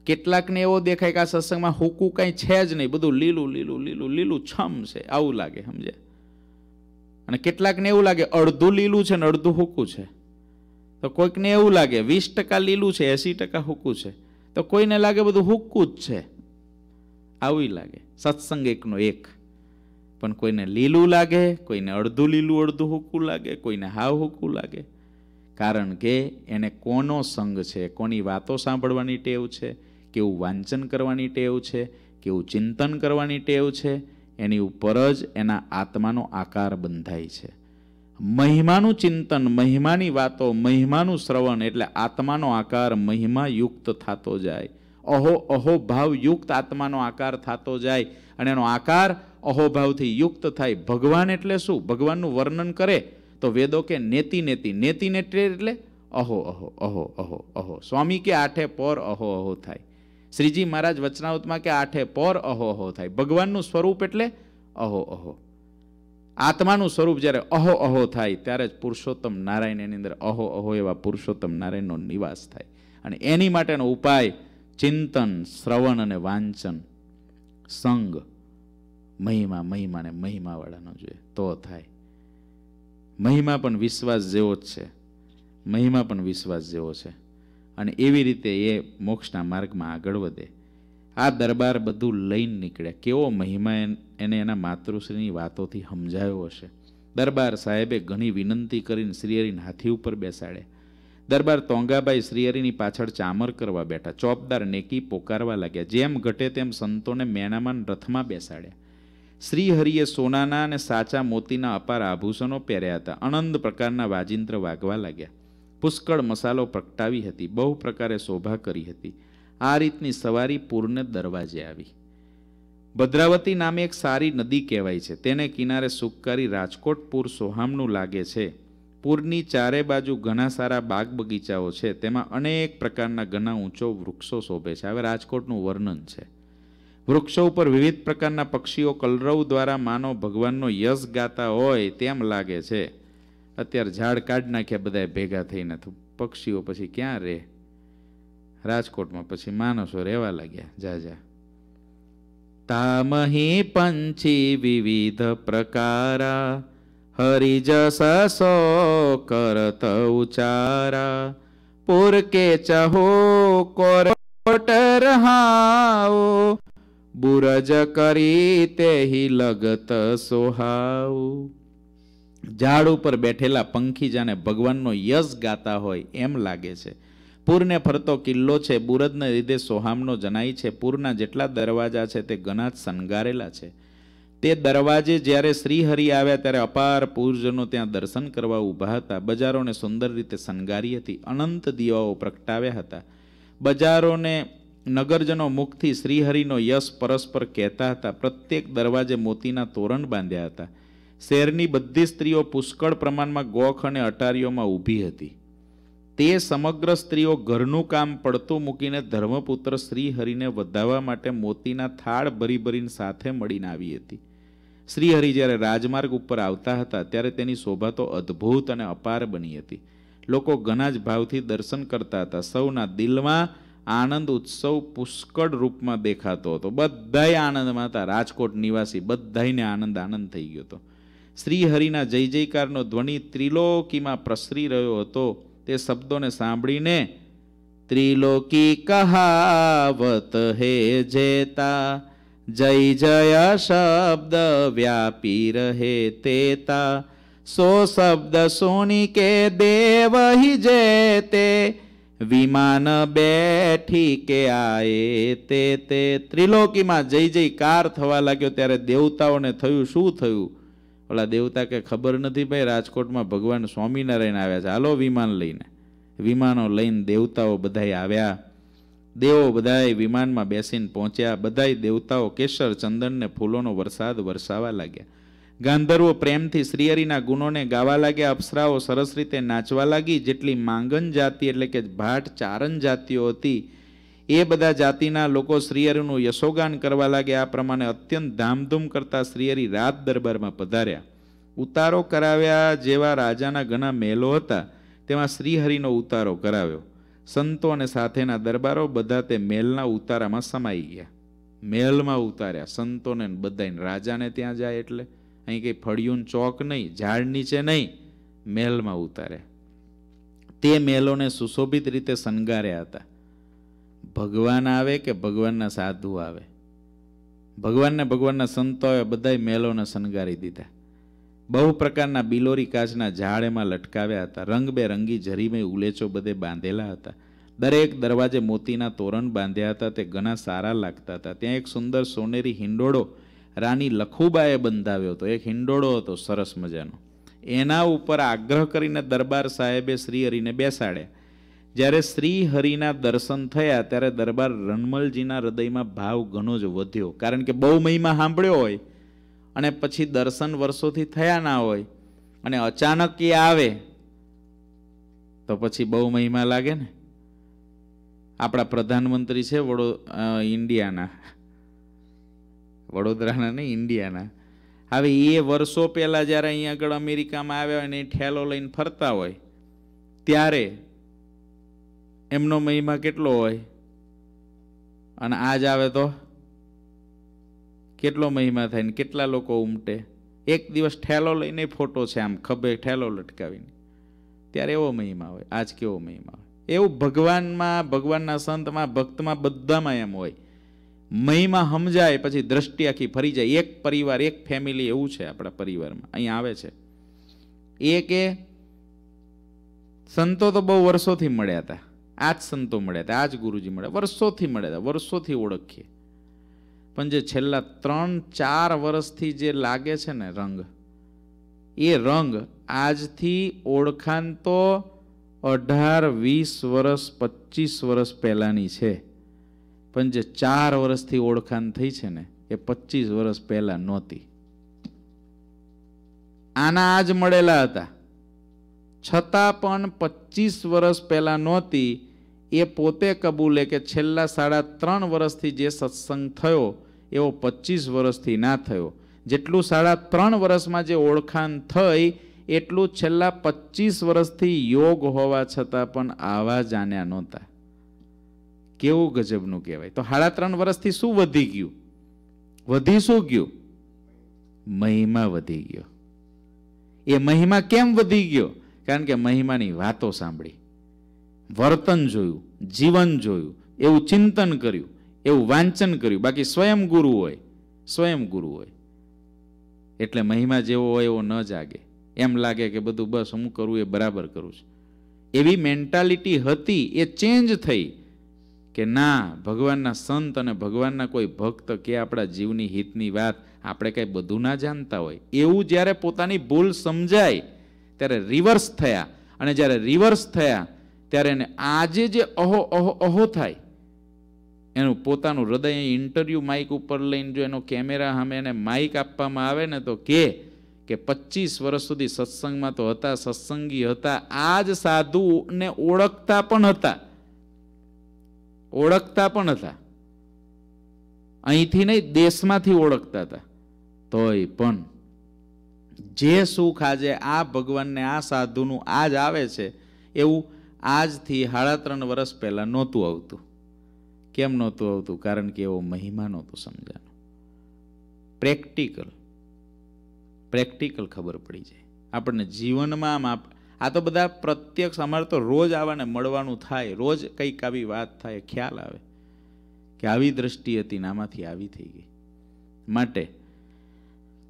A: કેટલાકને એવો દેખાય કે આ સત્સંગમાં હુકું કાંઈ છે જ નહીં બધું લીલું લીલું લીલું લીલું છમ છે આવું લાગે સમજે અને કેટલાકને એવું લાગે અડધું લીલું છે ને અડધું હુકું છે તો કોઈકને એવું લાગે વીસ ટકા લીલું છે એંસી ટકા હુકું છે તો કોઈને લાગે બધું હુકું જ છે આવી લાગે સત્સંગ એકનો એક પણ કોઈને લીલું લાગે કોઈને અડધું લીલું અડધું હુકું લાગે કોઈને હાવ હુકું લાગે કારણ કે એને કોનો સંગ છે કોની વાતો સાંભળવાની ટેવ છે કેવું વાંચન કરવાની ટેવ છે કેવું ચિંતન કરવાની ટેવ છે એની ઉપર જ એના આત્માનો આકાર બંધાય છે મહિમાનું ચિંતન મહિમાની વાતો મહિમાનું શ્રવણ એટલે આત્માનો આકાર મહિમા યુક્ત થતો જાય અહો અહોભાવ યુક્ત આત્માનો આકાર થતો જાય અને એનો આકાર અહોભાવથી યુક્ત થાય ભગવાન એટલે શું ભગવાનનું વર્ણન કરે તો વેદો કે નેતિ નેતિ નેતિ નેતિ એટલે અહો અહો અહો અહો અહો સ્વામી કે આઠે પર અહો અહો થાય શ્રીજી મહારાજ વચનાવતમાં કે આઠે પોર અહો અહો થાય ભગવાનનું સ્વરૂપ એટલે અહો અહો આત્માનું સ્વરૂપ જ્યારે અહો અહો થાય ત્યારે જ પુરુષોત્તમ નારાયણ એની અંદર અહો અહો એવા પુરુષોત્તમ નારાયણનો નિવાસ થાય અને એની માટેનો ઉપાય ચિંતન શ્રવણ અને વાંચન સંગ મહિમા મહિમાને મહિમાવાળાનો જોઈએ તો થાય મહિમા પણ વિશ્વાસ જેવો જ છે મહિમા પણ વિશ્વાસ જેવો છે અને એવી રીતે એ મોક્ષના માર્ગમાં આગળ વધે આ દરબાર બધું લઈને નીકળ્યા કેવો મહિમા એને એના માતૃશ્રીની વાતોથી સમજાયો હશે દરબાર સાહેબે ઘણી વિનંતી કરીને શ્રીહરિને હાથી ઉપર બેસાડ્યા દરબાર તોંગાબાઈ શ્રીહરિની પાછળ ચામર કરવા બેઠા ચોપદાર નેકી પોકારવા લાગ્યા જેમ ઘટે તેમ સંતોને મેનામાન રથમાં બેસાડ્યા શ્રીહરિએ સોનાના અને સાચા મોતીના અપાર આભૂષણો પહેર્યા હતા અનંત પ્રકારના વાજિંત્ર વાગવા લાગ્યા પુષ્કળ મસાલો પ્રગટાવી હતી બહુ પ્રકારે શોભા કરી હતી આ રીતની સવારી પૂરને દરવાજે આવી ભદ્રાવતી નામે એક સારી નદી કહેવાય છે તેને કિનારે સુખકારી રાજકોટ પૂર સોહામણું લાગે છે પૂરની ચારે બાજુ ઘણા સારા બાગ બગીચાઓ છે તેમાં અનેક પ્રકારના ઘણા ઊંચો વૃક્ષો શોભે છે હવે રાજકોટનું વર્ણન છે વૃક્ષો ઉપર વિવિધ પ્રકારના પક્ષીઓ કલરવ દ્વારા માનો ભગવાનનો યશ ગાતા હોય તેમ લાગે છે અત્યારે ઝાડ કાઢી નાખ્યા બધા ભેગા થઈને તો પક્ષીઓ પછી ક્યાં રહે રાજકોટમાં પછી માણસો રહેવા લાગ્યા જાજા તામહી પંછી વિવિધ પ્રકારા હરિજસો સસો કરત ઉચારા પુર કે ચહો કોરટ રહાઓ બુરજ કરી તેહી લગત સોહાઉ ઝાડ ઉપર બેઠેલા પંખીજાને ભગવાનનો યશ ગાતા હોય એમ લાગે છે પૂરને ફરતો કિલ્લો છે બુરદને લીધે સોહામનો જણાય છે પૂરના જેટલા દરવાજા છે તે ઘણા જ શણગારેલા છે તે દરવાજે જ્યારે શ્રીહરિ આવ્યા ત્યારે અપાર પૂરજનો ત્યાં દર્શન કરવા ઊભા હતા બજારોને સુંદર રીતે શણગારી હતી અનંત દીવાઓ પ્રગટાવ્યા હતા બજારોને નગરજનો મુખથી શ્રીહરિનો યશ પરસ્પર કહેતા હતા પ્રત્યેક દરવાજે મોતીના તોરણ બાંધ્યા હતા શહેરની બધી સ્ત્રીઓ પુષ્કળ પ્રમાણમાં ગોખ અને અટારીઓમાં ઊભી હતી તે સમગ્ર સ્ત્રીઓ ઘરનું કામ પડતું મૂકીને ધર્મપુત્ર શ્રીહરિને વધાવવા માટે મોતીના થાળ ભરી ભરીને સાથે મળીને આવી હતી શ્રીહરિ જ્યારે રાજમાર્ગ ઉપર આવતા હતા ત્યારે તેની શોભા તો અદ્ભુત અને અપાર બની હતી લોકો ઘણા જ ભાવથી દર્શન કરતા હતા સૌના દિલમાં આનંદ ઉત્સવ પુષ્કળ રૂપમાં દેખાતો હતો બધાય આનંદમાં હતા રાજકોટ નિવાસી બધાને આનંદ આનંદ થઈ ગયો હતો શ્રીહરિના જય જયકારનો ધ્વનિ ત્રિલોકીમાં પ્રસરી રહ્યો હતો તે શબ્દોને સાંભળીને ત્રિલોકી કહાવત હે જેતા જય જય શબ્દ વ્યાપી રહે તેતા સો શબ્દ સોની કે દેવ હિ જેતે વિમાન બેઠી કે આએ તે તે ત્રિલોકીમાં જય જયકાર થવા લાગ્યો ત્યારે દેવતાઓને થયું શું થયું ઓલા દેવતા કે ખબર નથી ભાઈ રાજકોટમાં ભગવાન સ્વામિનારાયણ આવ્યા છે હાલો વિમાન લઈને વિમાનો લઈને દેવતાઓ બધાય આવ્યા દેવો બધાએ વિમાનમાં બેસીને પહોંચ્યા બધાય દેવતાઓ કેસર ચંદનને ફૂલોનો વરસાદ વરસાવા લાગ્યા ગાંધર્વો પ્રેમથી શ્રીહરિના ગુણોને ગાવા લાગ્યા અપ્સરાઓ સરસ રીતે નાચવા લાગી જેટલી માંગન જાતિ એટલે કે ભાટ ચારણ જાતિઓ હતી એ બધા જાતિના લોકો શ્રીહરિનું યશોગાન કરવા લાગ્યા આ પ્રમાણે અત્યંત ધામધૂમ કરતા શ્રીહરિ રાત દરબારમાં પધાર્યા ઉતારો કરાવ્યા જેવા રાજાના ઘણા મહેલો હતા તેમાં શ્રીહરિનો ઉતારો કરાવ્યો સંતો અને સાથેના દરબારો બધા તે મહેલના ઉતારામાં સમાઈ ગયા મહેલમાં ઉતાર્યા સંતોને બધાને રાજાને ત્યાં જાય એટલે અહીં કંઈ ફળિયું ચોક નહીં ઝાડ નીચે નહીં મહેલમાં ઉતાર્યા તે મહેલોને સુશોભિત રીતે શણગાર્યા હતા ભગવાન આવે કે ભગવાનના સાધુ આવે ભગવાનને ભગવાનના સંતોએ બધાય મેલોને શણગારી દીધા બહુ પ્રકારના બિલોરી કાચના ઝાડ એમાં લટકાવ્યા હતા રંગબેરંગી જરીમય ઉલેચો બધે બાંધેલા હતા દરેક દરવાજે મોતીના તોરણ બાંધ્યા હતા તે ઘણા સારા લાગતા હતા ત્યાં એક સુંદર સોનેરી હિંડોળો રાની લખુબાએ બંધાવ્યો હતો એક હિંડોળો હતો સરસ મજાનો એના ઉપર આગ્રહ કરીને દરબાર સાહેબે શ્રી શ્રીહરિને બેસાડ્યા જ્યારે શ્રી હરિના દર્શન થયા ત્યારે દરબાર રણમલજીના હૃદયમાં ભાવ ઘણો જ વધ્યો કારણ કે બહુ મહિમા સાંભળ્યો હોય અને પછી દર્શન વર્ષોથી થયા ના હોય અને અચાનક એ આવે તો પછી બહુ મહિમા લાગે ને આપણા પ્રધાનમંત્રી છે વડો ઇન્ડિયાના વડોદરાના ને ઇન્ડિયાના હવે એ વર્ષો પહેલાં જ્યારે અહીંયા આગળ અમેરિકામાં આવ્યા હોય અને એ ઠેલો લઈને ફરતા હોય ત્યારે એમનો મહિમા કેટલો હોય અને આજ આવે તો કેટલો મહિમા થાય ને કેટલા લોકો ઉમટે એક દિવસ ઠેલો લઈને ફોટો છે આમ ખભે ઠેલો લટકાવીને ત્યારે એવો મહિમા હોય આજ કેવો મહિમા હોય એવું ભગવાનમાં ભગવાનના સંતમાં ભક્તમાં બધામાં એમ હોય મહિમા સમજાય પછી દ્રષ્ટિ આખી ફરી જાય એક પરિવાર એક ફેમિલી એવું છે આપણા પરિવારમાં અહીં આવે છે એ કે સંતો તો બહુ વર્ષોથી મળ્યા હતા આ જ સંતો મળ્યા હતા આ જ ગુરુજી મળ્યા વર્ષોથી મળ્યા હતા વર્ષોથી ઓળખીએ પણ જે છેલ્લા ત્રણ ચાર વર્ષથી જે લાગે છે ને રંગ એ રંગ આજથી ઓળખાણ તો અઢાર વીસ વર્ષ પચીસ વર્ષ પહેલાંની છે પણ જે ચાર વર્ષથી ઓળખાણ થઈ છે ને એ પચીસ વર્ષ પહેલાં નહોતી આના આજ મળેલા હતા છતાં પણ પચીસ વર્ષ પહેલાં નહોતી એ પોતે કબૂલે કે છેલ્લા સાડા ત્રણ વર્ષથી જે સત્સંગ થયો એવો પચીસ વર્ષથી ના થયો જેટલું સાડા ત્રણ વર્ષમાં જે ઓળખાણ થઈ એટલું છેલ્લા પચીસ વર્ષથી યોગ હોવા છતાં પણ આવા જાણ્યા નહોતા કેવું ગજબનું કહેવાય તો સાડા ત્રણ વર્ષથી શું વધી ગયું વધી શું ગયું મહિમા વધી ગયો એ મહિમા કેમ વધી ગયો કારણ કે મહિમાની વાતો સાંભળી વર્તન જોયું જીવન જોયું એવું ચિંતન કર્યું એવું વાંચન કર્યું બાકી સ્વયં ગુરુ હોય સ્વયં ગુરુ હોય એટલે મહિમા જેવો હોય એવો ન જાગે એમ લાગે કે બધું બસ હું કરું એ બરાબર કરું છું એવી મેન્ટાલિટી હતી એ ચેન્જ થઈ કે ના ભગવાનના સંત અને ભગવાનના કોઈ ભક્ત કે આપણા જીવની હિતની વાત આપણે કાંઈ બધું ના જાણતા હોય એવું જ્યારે પોતાની ભૂલ સમજાય ત્યારે રિવર્સ થયા અને જ્યારે રિવર્સ થયા ત્યારે એને આજે જે અહો અહો અહો થાય એનું પોતાનું હૃદય ઇન્ટરવ્યૂ માઇક ઉપર લઈને જો એનો કેમેરા સામે એને માઇક આપવામાં આવે ને તો કે કે પચીસ વર્ષ સુધી સત્સંગમાં તો હતા સત્સંગી હતા આ જ સાધુને ઓળખતા પણ હતા ઓળખતા પણ હતા અહીંથી નહીં દેશમાંથી ઓળખતા હતા તોય પણ જે સુખ આજે આ ભગવાનને આ સાધુનું આજ આવે છે એવું આજથી સાડા ત્રણ વર્ષ પહેલાં નહોતું આવતું કેમ નહોતું આવતું કારણ કે એવો મહિમા નહોતો સમજાનો પ્રેક્ટિકલ પ્રેક્ટિકલ ખબર પડી જાય આપણને જીવનમાં આમ આ તો બધા પ્રત્યક્ષ અમારે તો રોજ આવાને મળવાનું થાય રોજ કંઈક આવી વાત થાય ખ્યાલ આવે કે આવી દ્રષ્ટિ હતી નામાંથી આવી થઈ ગઈ માટે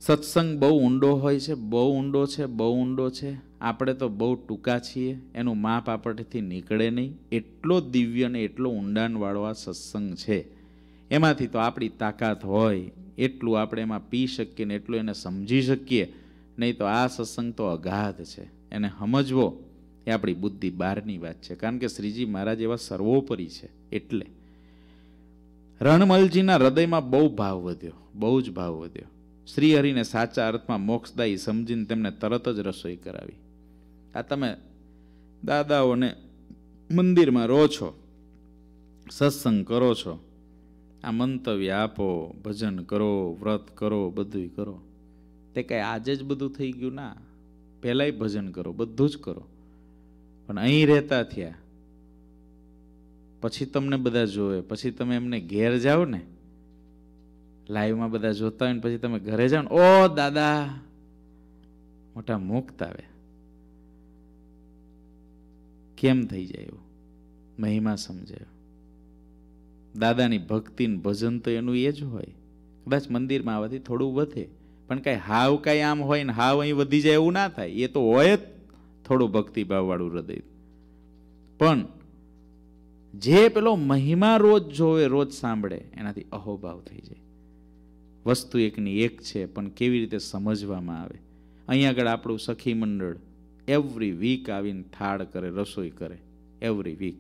A: સત્સંગ બહુ ઊંડો હોય છે બહુ ઊંડો છે બહુ ઊંડો છે આપણે તો બહુ ટૂંકા છીએ એનું માપ આપણેથી નીકળે નહીં એટલો દિવ્ય ને એટલો ઊંડાણવાળો આ સત્સંગ છે એમાંથી તો આપણી તાકાત હોય એટલું આપણે એમાં પી શકીએ ને એટલું એને સમજી શકીએ નહીં તો આ સત્સંગ તો અગાધ છે એને સમજવો એ આપણી બુદ્ધિ બહારની વાત છે કારણ કે શ્રીજી મહારાજ એવા સર્વોપરી છે એટલે રણમલજીના હૃદયમાં બહુ ભાવ વધ્યો બહુ જ ભાવ વધ્યો શ્રીહરિને સાચા અર્થમાં મોક્ષદાયી સમજીને તેમને તરત જ રસોઈ કરાવી આ તમે દાદાઓને મંદિરમાં રહો છો સત્સંગ કરો છો આ મંતવ્ય આપો ભજન કરો વ્રત કરો બધું કરો તે કાંઈ આજે જ બધું થઈ ગયું ના પહેલાંય ભજન કરો બધું જ કરો પણ અહીં રહેતા થયા પછી તમને બધા જોવે પછી તમે એમને ઘેર જાઓ ને લાઈવમાં બધા જોતા હોય ને પછી તમે ઘરે જાઓ ને ઓ દાદા મોટા મુક્ત આવે કેમ થઈ જાય એવું મહિમા સમજાયો દાદાની ભક્તિ ને ભજન તો એનું એ જ હોય કદાચ મંદિરમાં આવવાથી થોડું વધે પણ કાંઈ હાવ કાંઈ આમ હોય ને હાવ અહીં વધી જાય એવું ના થાય એ તો હોય જ થોડું ભક્તિભાવવાળું હૃદય પણ જે પેલો મહિમા રોજ જોવે રોજ સાંભળે એનાથી અહોભાવ થઈ જાય વસ્તુ એકની એક છે પણ કેવી રીતે સમજવામાં આવે અહીં આગળ આપણું સખી મંડળ એવરી વીક આવીને થાળ કરે રસોઈ કરે એવરી વીક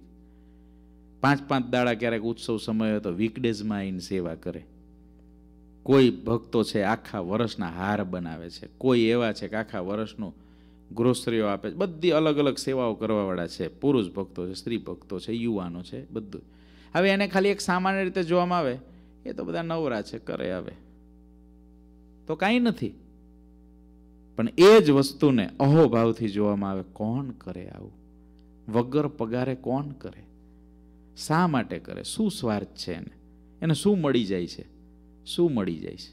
A: પાંચ પાંચ દાડા ક્યારેક ઉત્સવ સમય હોય તો વીકડેઝમાં આવીને સેવા કરે કોઈ ભક્તો છે આખા વર્ષના હાર બનાવે છે કોઈ એવા છે કે આખા વર્ષનું ગ્રોસરીઓ આપે છે બધી અલગ અલગ સેવાઓ કરવાવાળા છે પુરુષ ભક્તો છે સ્ત્રી ભક્તો છે યુવાનો છે બધું હવે એને ખાલી એક સામાન્ય રીતે જોવામાં આવે એ તો બધા નવરા છે કરે હવે તો કાંઈ નથી પણ એ જ વસ્તુને અહોભાવથી જોવામાં આવે કોણ કરે આવું વગર પગારે કોણ કરે શા માટે કરે શું સ્વાર્થ છે એને એને શું મળી જાય છે શું મળી જાય છે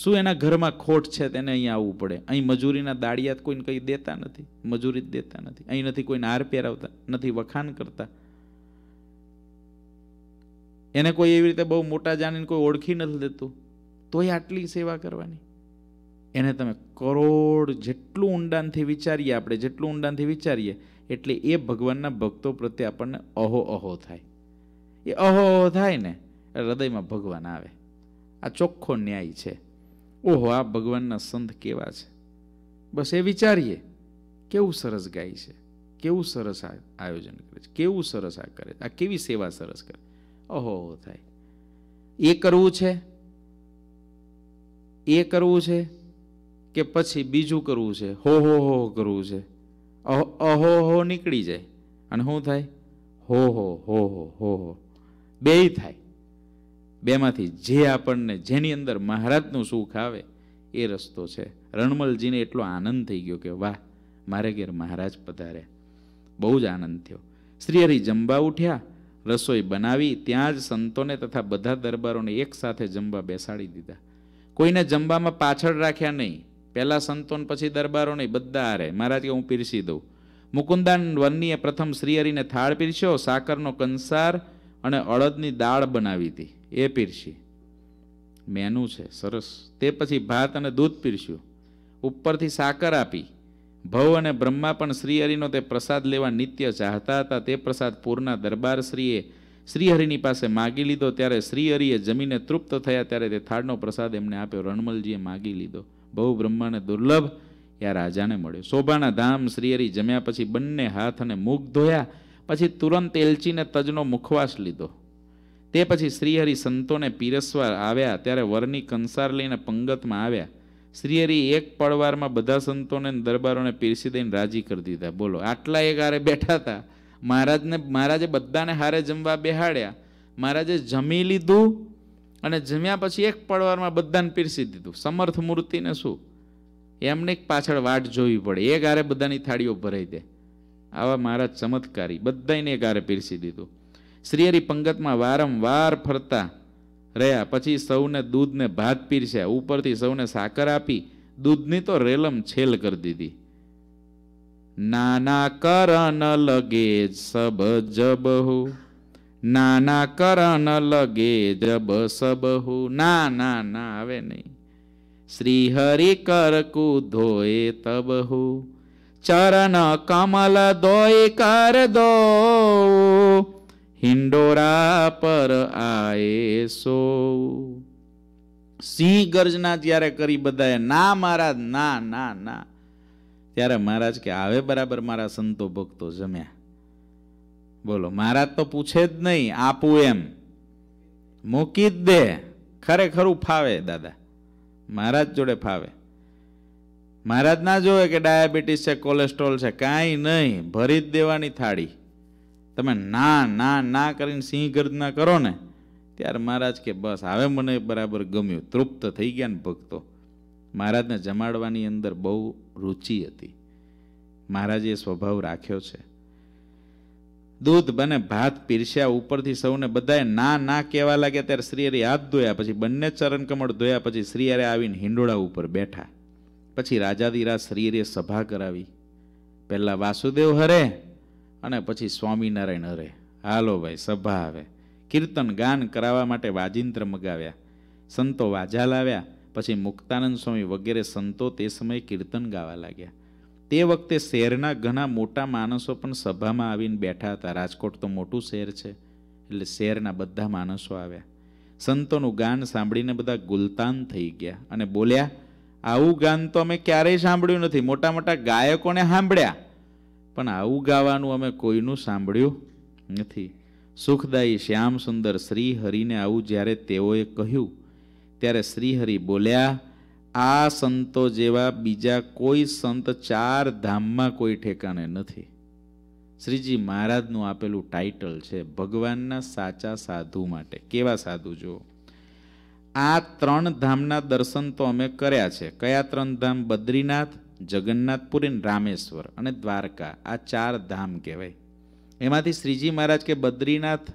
A: શું એના ઘરમાં ખોટ છે તેને અહીંયા આવવું પડે અહીં મજૂરીના દાળિયાત કોઈને કંઈ દેતા નથી મજૂરી જ દેતા નથી અહીં નથી કોઈને હાર પહેરાવતા નથી વખાણ કરતા એને કોઈ એવી રીતે બહુ મોટા જાણીને કોઈ ઓળખી નથી દેતું તોય આટલી સેવા કરવાની એને તમે કરોડ જેટલું ઊંડાણથી વિચારીએ આપણે જેટલું ઊંડાણથી વિચારીએ એટલે એ ભગવાનના ભક્તો પ્રત્યે આપણને અહો અહો થાય એ અહો અહો થાય ને હૃદયમાં ભગવાન આવે આ ચોખ્ખો ન્યાય છે ઓહો આ ભગવાનના સંત કેવા છે બસ એ વિચારીએ કેવું સરસ ગાય છે કેવું સરસ આ આયોજન કરે છે કેવું સરસ આ કરે છે આ કેવી સેવા સરસ કરે ઓહો થાય એ કરવું છે એ કરવું છે કે પછી બીજું કરવું છે હો હો હો કરવું છે અહો હો નીકળી જાય અને શું થાય હો હો હો હો હો હો બે થાય બેમાંથી જે આપણને જેની અંદર મહારાજનું સુખ આવે એ રસ્તો છે રણમલજીને એટલો આનંદ થઈ ગયો કે વાહ મારે ઘેર મહારાજ પધારે બહુ જ આનંદ થયો શ્રી શ્રીહરિ જમવા ઉઠ્યા રસોઈ બનાવી ત્યાં જ સંતોને તથા બધા દરબારોને એકસાથે જમવા બેસાડી દીધા કોઈને જમવામાં પાછળ રાખ્યા નહીં પહેલાં સંતોન પછી દરબારો નહીં બધા હારે મહારાજ કે હું પીરસી દઉં મુકુંદાન વનનીએ પ્રથમ શ્રીહરિને થાળ પીરસ્યો સાકરનો કંસાર અને અડદની દાળ બનાવી હતી એ પીરસી મેનુ છે સરસ તે પછી ભાત અને દૂધ પીરસ્યું ઉપરથી સાકર આપી ભવ અને બ્રહ્મા પણ શ્રીહરિનો તે પ્રસાદ લેવા નિત્ય ચાહતા હતા તે પ્રસાદ પૂરના દરબારશ્રીએ શ્રીહરિની પાસે માગી લીધો ત્યારે શ્રીહરિએ જમીને તૃપ્ત થયા ત્યારે તે થાળનો પ્રસાદ એમને આપ્યો રણમલજીએ માગી લીધો બહુ બ્રહ્માને દુર્લભ યા રાજાને મળ્યો શોભાના ધામ શ્રીહરિ જમ્યા પછી બંને હાથ અને મુખ ધોયા પછી તુરંત એલચીને તજનો મુખવાસ લીધો તે પછી શ્રીહરિ સંતોને પીરસવા આવ્યા ત્યારે વરની કંસાર લઈને પંગતમાં આવ્યા શ્રીહરિ એક પળવારમાં બધા સંતોને દરબારોને પીરસી દઈને રાજી કરી દીધા બોલો આટલા એક આરે બેઠા હતા મહારાજને મહારાજે બધાને હારે જમવા બેહાડ્યા મહારાજે જમી લીધું અને જમ્યા પછી એક પડવારમાં બધાને પીરસી દીધું સમર્થ મૂર્તિને શું એમને પાછળ વાટ જોવી પડે એ ગારે બધાની થાળીઓ ભરાઈ દે આવા મહારાજ ચમત્કારી બધાને એ ગારે પીરસી દીધું શ્રીહરિ પંગતમાં વારંવાર ફરતા રહ્યા પછી સૌને દૂધને ભાત પીરસ્યા ઉપરથી સૌને સાકર આપી દૂધની તો રેલમ છેલ કરી દીધી નાના કરન લગે સબ જબહુ નાના કરન લગે જબ સબહુ ના ના ના આવે નહીં શ્રી હરિ કર કુધોએ તબહુ ચરણ કમલ દોય કર દો હિંડોરા પર આએ સો સિંહ ગર્જના જ્યારે કરી બધાએ ના મહારાજ ના ના ના ત્યારે મહારાજ કે આવે બરાબર મારા સંતો ભક્તો જમ્યા બોલો મહારાજ તો પૂછે જ નહીં આપું એમ મૂકી જ દે ખરેખરું ફાવે દાદા મહારાજ જોડે ફાવે મહારાજ ના જોવે કે ડાયાબિટીસ છે કોલેસ્ટ્રોલ છે કાંઈ નહીં ભરી જ દેવાની થાળી તમે ના ના ના કરીને સિંહ ગર્જના કરો ને ત્યારે મહારાજ કે બસ હવે મને બરાબર ગમ્યું તૃપ્ત થઈ ગયા ને ભક્તો મહારાજને જમાડવાની અંદર બહુ રુચિ હતી મહારાજે સ્વભાવ રાખ્યો છે દૂધ બને ભાત પીરસ્યા ઉપરથી સૌને બધાએ ના ના કહેવા લાગ્યા ત્યારે શ્રીએ હાથ ધોયા પછી બંને ચરણ કમળ ધોયા પછી શ્રીહરે આવીને હિંડોળા ઉપર બેઠા પછી રાજાધિરાજ શ્રીહરે સભા કરાવી પહેલાં વાસુદેવ હરે અને પછી સ્વામિનારાયણ હરે હાલો ભાઈ સભા આવે કીર્તન ગાન કરાવવા માટે વાજિંત્ર મગાવ્યા સંતો વાજા લાવ્યા પછી મુક્તાનંદ સ્વામી વગેરે સંતો તે સમયે કીર્તન ગાવા લાગ્યા તે વખતે શહેરના ઘણા મોટા માણસો પણ સભામાં આવીને બેઠા હતા રાજકોટ તો મોટું શહેર છે એટલે શહેરના બધા માણસો આવ્યા સંતોનું ગાન સાંભળીને બધા ગુલતાન થઈ ગયા અને બોલ્યા આવું ગાન તો અમે ક્યારેય સાંભળ્યું નથી મોટા મોટા ગાયકોને સાંભળ્યા પણ આવું ગાવાનું અમે કોઈનું સાંભળ્યું નથી સુખદાયી શ્યામ સુંદર શ્રી હરિને આવું જ્યારે તેઓએ કહ્યું ત્યારે શ્રીહરિ બોલ્યા આ સંતો જેવા બીજા કોઈ સંત ચાર ધામમાં કોઈ ઠેકાણે નથી શ્રીજી મહારાજનું આપેલું ટાઇટલ છે ભગવાનના સાચા સાધુ માટે કેવા સાધુ જુઓ આ ત્રણ ધામના દર્શન તો અમે કર્યા છે કયા ત્રણ ધામ બદ્રીનાથ જગન્નાથપુરી રામેશ્વર અને દ્વારકા આ ચાર ધામ કહેવાય એમાંથી શ્રીજી મહારાજ કે બદ્રીનાથ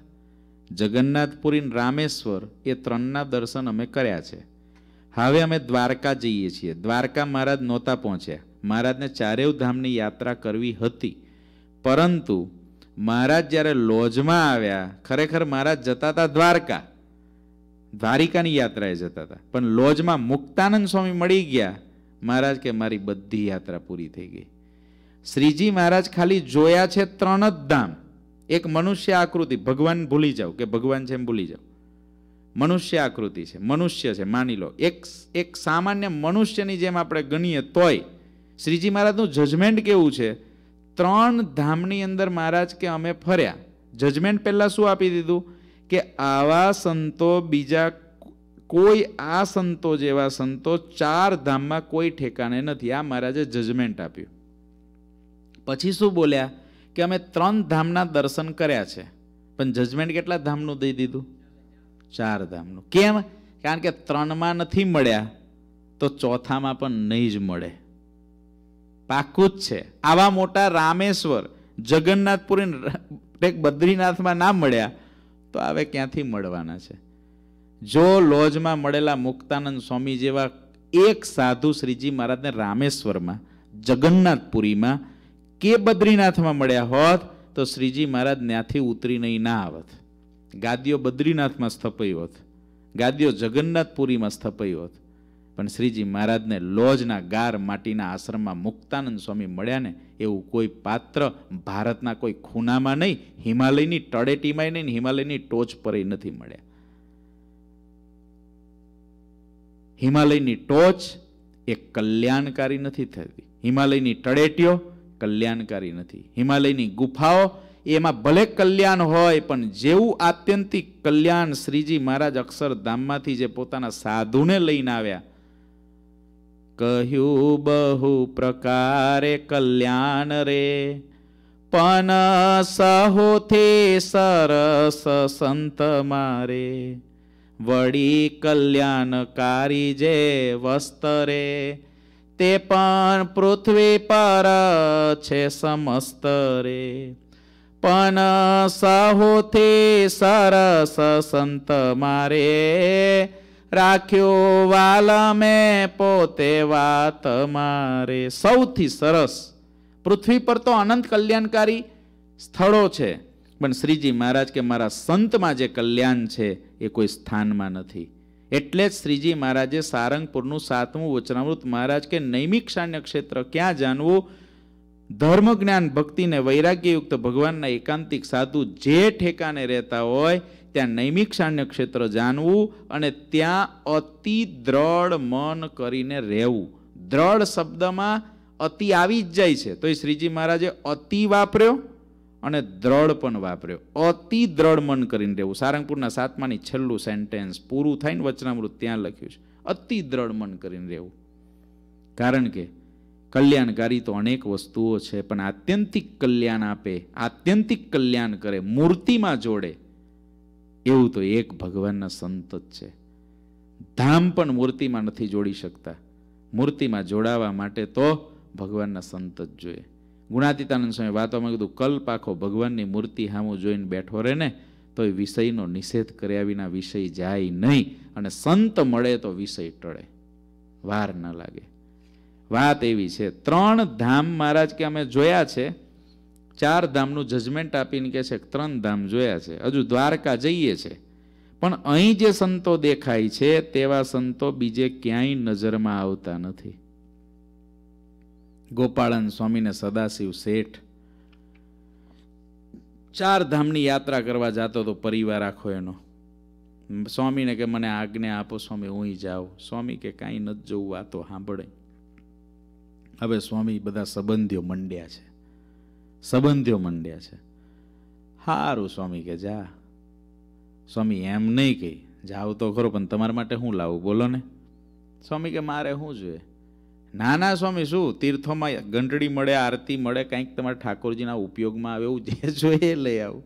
A: જગન્નાથપુરી રામેશ્વર એ ત્રણના દર્શન અમે કર્યા છે હવે અમે દ્વારકા જઈએ છીએ દ્વારકા મહારાજ નહોતા પહોંચ્યા મહારાજને ચારેવ ધામની યાત્રા કરવી હતી પરંતુ મહારાજ જ્યારે લોજમાં આવ્યા ખરેખર મહારાજ જતા હતા દ્વારકા દ્વારિકાની યાત્રાએ જતા હતા પણ લોજમાં મુક્તાનંદ સ્વામી મળી ગયા મહારાજ કે મારી બધી યાત્રા પૂરી થઈ ગઈ શ્રીજી મહારાજ ખાલી જોયા છે ત્રણ જ ધામ એક મનુષ્ય આકૃતિ ભગવાન ભૂલી જાઓ કે ભગવાન છે એમ ભૂલી જાઓ મનુષ્ય આકૃતિ છે મનુષ્ય છે માની લો એક એક સામાન્ય મનુષ્યની જેમ આપણે ગણીએ તોય શ્રીજી મહારાજનું જજમેન્ટ કેવું છે ત્રણ ધામની અંદર મહારાજ કે અમે ફર્યા જજમેન્ટ પહેલાં શું આપી દીધું કે આવા સંતો બીજા કોઈ આ સંતો જેવા સંતો ચાર ધામમાં કોઈ ઠેકાણે નથી આ મહારાજે જજમેન્ટ આપ્યું પછી શું બોલ્યા કે અમે ત્રણ ધામના દર્શન કર્યા છે પણ જજમેન્ટ કેટલા ધામનું દઈ દીધું ચાર ધામનું કેમ કારણ કે ત્રણમાં નથી મળ્યા તો ચોથામાં પણ નહીં જ મળે પાકું જ છે આવા મોટા રામેશ્વર જગન્નાથપુરી બદ્રીનાથમાં ના મળ્યા તો હવે ક્યાંથી મળવાના છે જો લોજમાં મળેલા મુક્તાનંદ સ્વામી જેવા એક સાધુ શ્રીજી મહારાજને રામેશ્વરમાં જગન્નાથપુરીમાં કે બદ્રીનાથમાં મળ્યા હોત તો શ્રીજી મહારાજ ત્યાંથી નહીં ના આવત ગાદીઓ બદ્રીનાથમાં સ્થપાઈ હોત ગાદીઓ જગન્નાથપુરીમાં સ્થપાઈ હોત પણ શ્રીજી મહારાજને લોજના ગાર માટીના આશ્રમમાં મુક્તાનંદ સ્વામી મળ્યા ને એવું કોઈ પાત્ર ભારતના કોઈ ખૂનામાં નહીં હિમાલયની તળેટીમાં નહીં હિમાલયની ટોચ પર નથી મળ્યા હિમાલયની ટોચ એ કલ્યાણકારી નથી થતી હિમાલયની તળેટીઓ કલ્યાણકારી નથી હિમાલયની ગુફાઓ એમાં ભલે કલ્યાણ હોય પણ જેવું આત્યંતિક કલ્યાણ શ્રીજી મહારાજ અક્ષરધામમાંથી જે પોતાના સાધુને લઈને આવ્યા કહ્યું બહુ પ્રકારે કલ્યાણ રે પણ સહોથે સરસ સંત મારે વળી કલ્યાણકારી જે વસ્ત્રે રે તે પણ પૃથ્વી પર છે સમસ્ત રે પણ સાહોથી સરસ સંત મારે રાખ્યો વાલ મેં પોતે વાત મારે સૌથી સરસ પૃથ્વી પર તો અનંત કલ્યાણકારી સ્થળો છે પણ શ્રીજી મહારાજ કે મારા સંતમાં જે કલ્યાણ છે એ કોઈ સ્થાનમાં નથી એટલે જ શ્રીજી મહારાજે સારંગપુરનું સાતમું વચનામૃત મહારાજ કે નૈમિક નૈમિક્ષાન્ય ક્ષેત્ર ક્યાં જાણવું ધર્મ જ્ઞાન ભક્તિને વૈરાગ્યયુક્ત ભગવાનના એકાંતિક સાધુ જે ઠેકાને રહેતા હોય ત્યાં નૈમિક નૈમિક્ષાન્ય ક્ષેત્ર જાણવું અને ત્યાં અતિ દ્રઢ મન કરીને રહેવું દ્રઢ શબ્દમાં અતિ આવી જ જાય છે તો એ શ્રીજી મહારાજે અતિ વાપર્યો અને દ્રઢ પણ વાપર્યો અતિ દ્રઢ મન કરીને રહેવું સારંગપુરના સાતમાની છેલ્લું સેન્ટેન્સ પૂરું થાય ને વચનામૃત ત્યાં લખ્યું છે અતિ દ્રઢ મન કરીને રહેવું કારણ કે કલ્યાણકારી તો અનેક વસ્તુઓ છે પણ આત્યંતિક કલ્યાણ આપે આત્યંતિક કલ્યાણ કરે મૂર્તિમાં જોડે એવું તો એક ભગવાનના સંત જ છે ધામ પણ મૂર્તિમાં નથી જોડી શકતા મૂર્તિમાં જોડાવા માટે તો ભગવાનના સંત જ જોઈએ ગુણાતીતાનંદ સ્વામી વાતોમાં કીધું કલ્પ આખો ભગવાનની મૂર્તિ સામું જોઈને બેઠો રહે ને તો એ વિષયનો નિષેધ કર્યા વિના વિષય જાય નહીં અને સંત મળે તો વિષય ટળે વાર ન લાગે વાત એવી છે ત્રણ ધામ મહારાજ કે અમે જોયા છે ચાર ધામનું જજમેન્ટ આપીને કહે છે ત્રણ ધામ જોયા છે હજુ દ્વારકા જઈએ છે પણ અહીં જે સંતો દેખાય છે તેવા સંતો બીજે ક્યાંય નજરમાં આવતા નથી ગોપાળન સ્વામીને સદાશિવ શેઠ ચાર ધામની યાત્રા કરવા જતો હતો પરિવાર આખો એનો સ્વામીને કે મને આજ્ઞા આપો સ્વામી હું જાઉં સ્વામી કે કાંઈ નથી જોવું આ તો સાંભળે હવે સ્વામી બધા સંબંધીઓ મંડ્યા છે સંબંધીઓ મંડ્યા છે સારું સ્વામી કે જા સ્વામી એમ નહીં કહી જાવ તો ખરો પણ તમારા માટે હું લાવું બોલો ને સ્વામી કે મારે શું જોઈએ નાના સ્વામી શું તીર્થોમાં ઘંટડી મળે આરતી મળે કંઈક તમારા ઠાકોરજીના ઉપયોગમાં આવે એવું જે જોઈએ લઈ આવું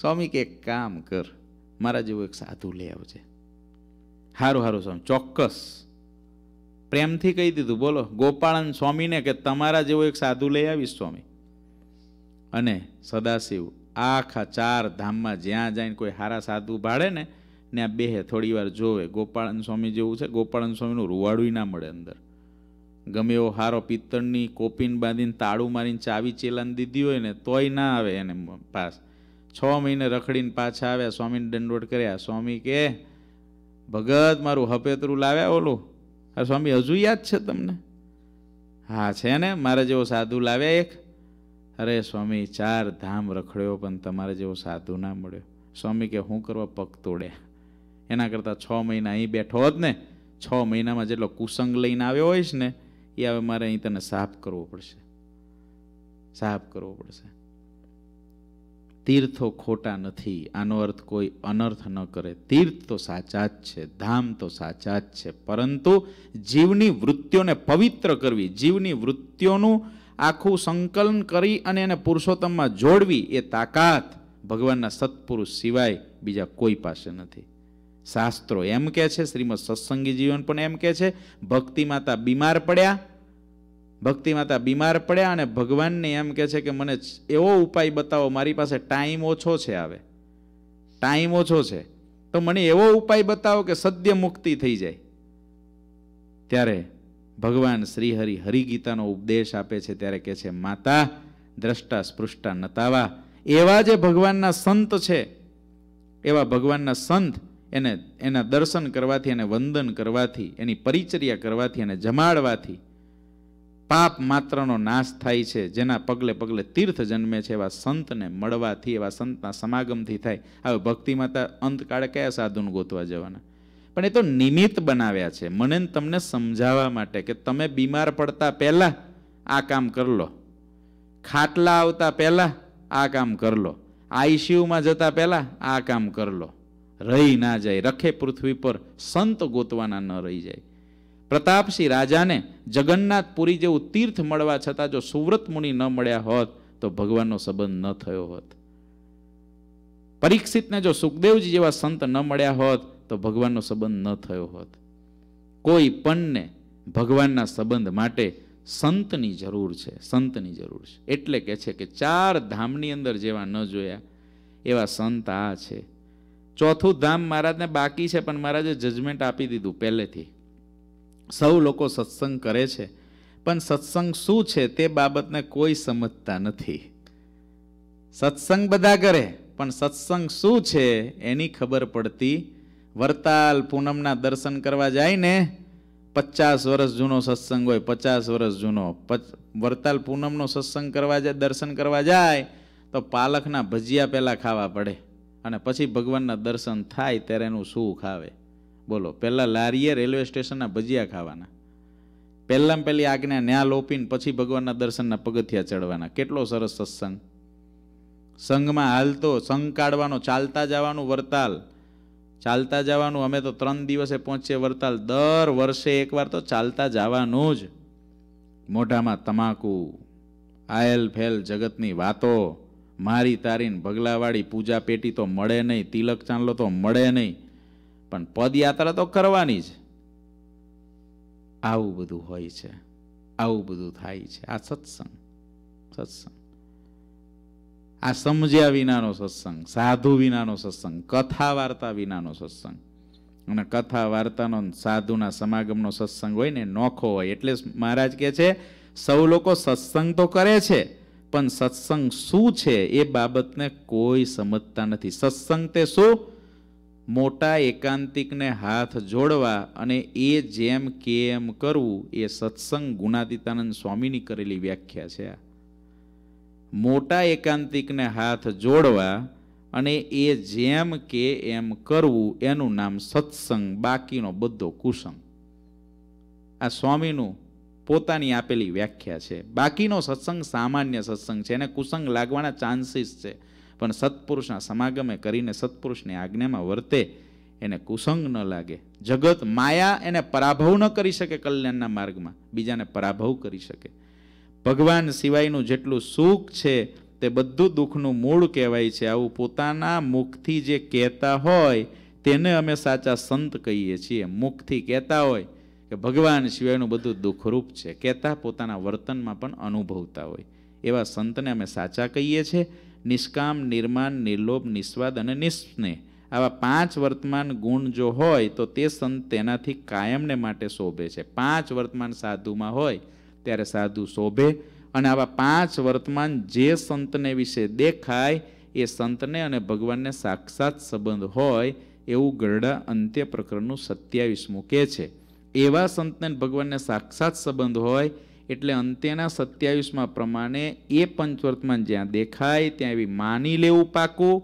A: સ્વામી કે કામ કર મારા જેવું એક સાધુ લઈ આવજે સારું સારું સ્વામી ચોક્કસ પ્રેમથી કહી દીધું બોલો ગોપાળન સ્વામીને કે તમારા જેવો એક સાધુ લઈ આવીશ સ્વામી અને સદાશિવ આખા ચાર ધામમાં જ્યાં જઈને કોઈ સારા સાધુ ભાડે ને ત્યાં બેહે થોડી વાર જોવે ગોપાળન સ્વામી જેવું છે ગોપાળન સ્વામીનું રૂવાડું ના મળે અંદર ગમે એવો હારો પિત્તળની કોપીન બાંધીને તાળું મારીને ચાવી ચેલાને દીધી હોય ને તોય ના આવે એને પાસ છ મહિને રખડીને પાછા આવ્યા સ્વામીને દંડવટ કર્યા સ્વામી કે ભગત મારું હપેતરું લાવ્યા ઓલું હા સ્વામી હજુ યાદ છે તમને હા છે ને મારા જેવો સાધુ લાવ્યા એક અરે સ્વામી ચાર ધામ રખડ્યો પણ તમારે જેવો સાધુ ના મળ્યો સ્વામી કે શું કરવા પગ તોડ્યા એના કરતાં છ મહિના અહીં બેઠો હોત ને છ મહિનામાં જેટલો કુસંગ લઈને આવ્યો હોઈશ ને એ હવે મારે અહીં તને સાફ કરવો પડશે સાફ કરવો પડશે તીર્થો ખોટા નથી આનો અર્થ કોઈ અનર્થ ન કરે તીર્થ તો સાચા જ છે ધામ તો સાચા જ છે પરંતુ જીવની વૃત્તિઓને પવિત્ર કરવી જીવની વૃત્તિઓનું આખું સંકલન કરી અને એને પુરુષોત્તમમાં જોડવી એ તાકાત ભગવાનના સત્પુરુષ સિવાય બીજા કોઈ પાસે નથી શાસ્ત્રો એમ કહે છે શ્રીમદ સત્સંગી જીવન પણ એમ કહે છે ભક્તિ માતા બીમાર પડ્યા ભક્તિ માતા બીમાર પડ્યા અને ભગવાનને એમ કહે છે કે મને એવો ઉપાય બતાવો મારી પાસે ટાઈમ ઓછો છે હવે ટાઈમ ઓછો છે તો મને એવો ઉપાય બતાવો કે સદ્ય મુક્તિ થઈ જાય ત્યારે ભગવાન શ્રીહરિ હરિગીતાનો ઉપદેશ આપે છે ત્યારે કહે છે માતા દ્રષ્ટા સ્પૃષ્ટા નતાવા એવા જે ભગવાનના સંત છે એવા ભગવાનના સંત એને એના દર્શન કરવાથી એને વંદન કરવાથી એની પરિચર્યા કરવાથી એને જમાડવાથી પાપ માત્રનો નાશ થાય છે જેના પગલે પગલે તીર્થ જન્મે છે એવા સંતને મળવાથી એવા સંતના સમાગમથી થાય હવે ભક્તિમાતા માતા અંતકાળે કયા સાધુને ગોતવા જવાના પણ એ તો નિમિત્ત બનાવ્યા છે મને તમને સમજાવવા માટે કે તમે બીમાર પડતા પહેલાં આ કામ કરલો ખાટલા આવતા પહેલાં આ કામ કરલો આઈસીયુમાં જતા પહેલાં આ કામ કરલો રહી ના જાય રખે પૃથ્વી પર સંત ગોતવાના ન રહી જાય પ્રતાપસિંહ રાજાને જગન્નાથપુરી જેવું તીર્થ મળવા છતાં જો સુવ્રત મુનિ ન મળ્યા હોત તો ભગવાનનો સંબંધ ન થયો હોત પરીક્ષિતને જો સુખદેવજી જેવા સંત ન મળ્યા હોત તો ભગવાનનો સંબંધ ન થયો હોત કોઈ પણને ભગવાનના સંબંધ માટે સંતની જરૂર છે સંતની જરૂર છે એટલે કે છે કે ચાર ધામની અંદર જેવા ન જોયા એવા સંત આ છે ચોથું ધામ મહારાજને બાકી છે પણ મહારાજે જજમેન્ટ આપી દીધું પહેલેથી સૌ લોકો સત્સંગ કરે છે પણ સત્સંગ શું છે તે બાબતને કોઈ સમજતા નથી સત્સંગ બધા કરે પણ સત્સંગ શું છે એની ખબર પડતી વરતાલ પૂનમના દર્શન કરવા જાય ને પચાસ વર્ષ જૂનો સત્સંગ હોય પચાસ વર્ષ જૂનો વરતાલ પૂનમનો સત્સંગ કરવા જાય દર્શન કરવા જાય તો પાલખના ભજીયા પહેલાં ખાવા પડે અને પછી ભગવાનના દર્શન થાય ત્યારે એનું સુખ આવે બોલો પહેલાં લારીએ રેલવે સ્ટેશનના ભજીયા ખાવાના પહેલાં પહેલી આજ્ઞા ન્યા લોપીને પછી ભગવાનના દર્શનના પગથિયા ચડવાના કેટલો સરસ સત્સંગ સંઘમાં હાલતો સંઘ કાઢવાનો ચાલતા જવાનું વરતાલ ચાલતા જવાનું અમે તો ત્રણ દિવસે પહોંચીએ વરતાલ દર વર્ષે એકવાર તો ચાલતા જવાનું જ મોઢામાં તમાકુ આયલ ફેલ જગતની વાતો મારી તારીને ભગલાવાળી પૂજા પેટી તો મળે નહીં તિલક ચાંદલો તો મળે નહીં પણ પદયાત્રા તો કરવાની જ આવું બધું હોય છે આવું બધું થાય છે આ સત્સંગ સત્સંગ આ સમજ્યા વિનાનો સત્સંગ સાધુ વિનાનો સત્સંગ કથા વાર્તા વિનાનો સત્સંગ અને કથા વાર્તાનો સાધુના સમાગમનો સત્સંગ હોય ને નોખો હોય એટલે મહારાજ કહે છે સૌ લોકો સત્સંગ તો કરે છે પણ સત્સંગ શું છે એ બાબતને કોઈ સમજતા નથી સત્સંગ તે શું મોટા એકાંતિકને હાથ જોડવા અને એ જેમ કે એમ કરવું એ સત્સંગ ગુણાતીતાનંદ સ્વામીની કરેલી વ્યાખ્યા છે મોટા એકાંતિકને હાથ જોડવા અને એ જેમ કે એમ કરવું એનું નામ સત્સંગ બાકીનો બધો કુસંગ આ સ્વામીનું પોતાની આપેલી વ્યાખ્યા છે બાકીનો સત્સંગ સામાન્ય સત્સંગ છે એને કુસંગ લાગવાના ચાન્સીસ છે પણ સત્પુરુષના સમાગમે કરીને સત્પુરુષની આજ્ઞામાં વર્તે એને કુસંગ ન લાગે જગત માયા એને પરાભવ ન કરી શકે કલ્યાણના માર્ગમાં બીજાને પરાભવ કરી શકે ભગવાન સિવાયનું જેટલું સુખ છે તે બધું દુઃખનું મૂળ કહેવાય છે આવું પોતાના મુખથી જે કહેતા હોય તેને અમે સાચા સંત કહીએ છીએ મુખથી કહેતા હોય કે ભગવાન સિવાયનું બધું દુઃખરૂપ છે કહેતા પોતાના વર્તનમાં પણ અનુભવતા હોય એવા સંતને અમે સાચા કહીએ છીએ નિષ્કામ નિર્માણ નિર્લોભ નિસ્વાદ અને નિસ્નેહ આવા પાંચ વર્તમાન ગુણ જો હોય તો તે સંત તેનાથી કાયમને માટે શોભે છે પાંચ વર્તમાન સાધુમાં હોય ત્યારે સાધુ શોભે અને આવા પાંચ વર્તમાન જે સંતને વિશે દેખાય એ સંતને અને ભગવાનને સાક્ષાત સંબંધ હોય એવું ગરડા અંત્ય પ્રકરણનું સત્યાવીસમું કહે છે એવા સંતને ભગવાનને સાક્ષાત સંબંધ હોય એટલે અંત્યના સત્યાવીસમાં પ્રમાણે એ પંચવર્તમાન જ્યાં દેખાય ત્યાં એવી માની લેવું પાકું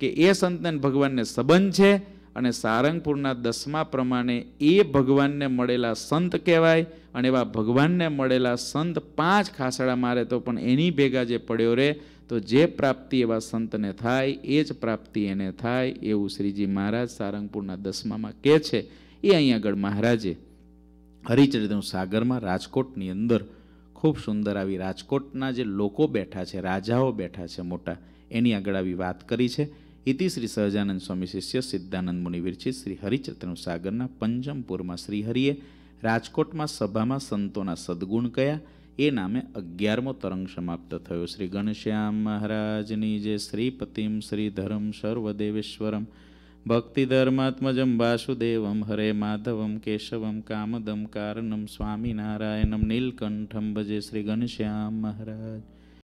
A: કે એ સંતને ભગવાનને સંબંધ છે અને સારંગપુરના દસમા પ્રમાણે એ ભગવાનને મળેલા સંત કહેવાય અને એવા ભગવાનને મળેલા સંત પાંચ ખાસડા મારે તો પણ એની ભેગા જે પડ્યો રહે તો જે પ્રાપ્તિ એવા સંતને થાય એ જ પ્રાપ્તિ એને થાય એવું શ્રીજી મહારાજ સારંગપુરના દસમામાં કહે છે એ અહીં આગળ મહારાજે હરિચરિત્રનું સાગરમાં રાજકોટની અંદર ખૂબ સુંદર આવી રાજકોટના જે લોકો બેઠા છે રાજાઓ બેઠા છે મોટા એની આગળ આવી વાત કરી છે ઇતિ શ્રી સહજાનંદ સ્વામી શિષ્ય સિદ્ધાનંદ મુનિ વિરચિત શ્રી હરિચરિત્રનું સાગરના પંચમપુરમાં શ્રીહરિએ રાજકોટમાં સભામાં સંતોના સદગુણ કયા એ નામે અગિયારમો તરંગ સમાપ્ત થયો શ્રી ગણશ્યામ મહારાજની જે શ્રીપતિમ શ્રીધરમ સર્વદેવેશ્વરમ ભક્તિધર્માત્મજમ વાસુદેવમ હરે માધવમ કેશવમ કામદમ કારણમ સ્વામિનારાયણમ નીલકંઠમ ભજે શ્રી ઘનશ્યામ મહારાજ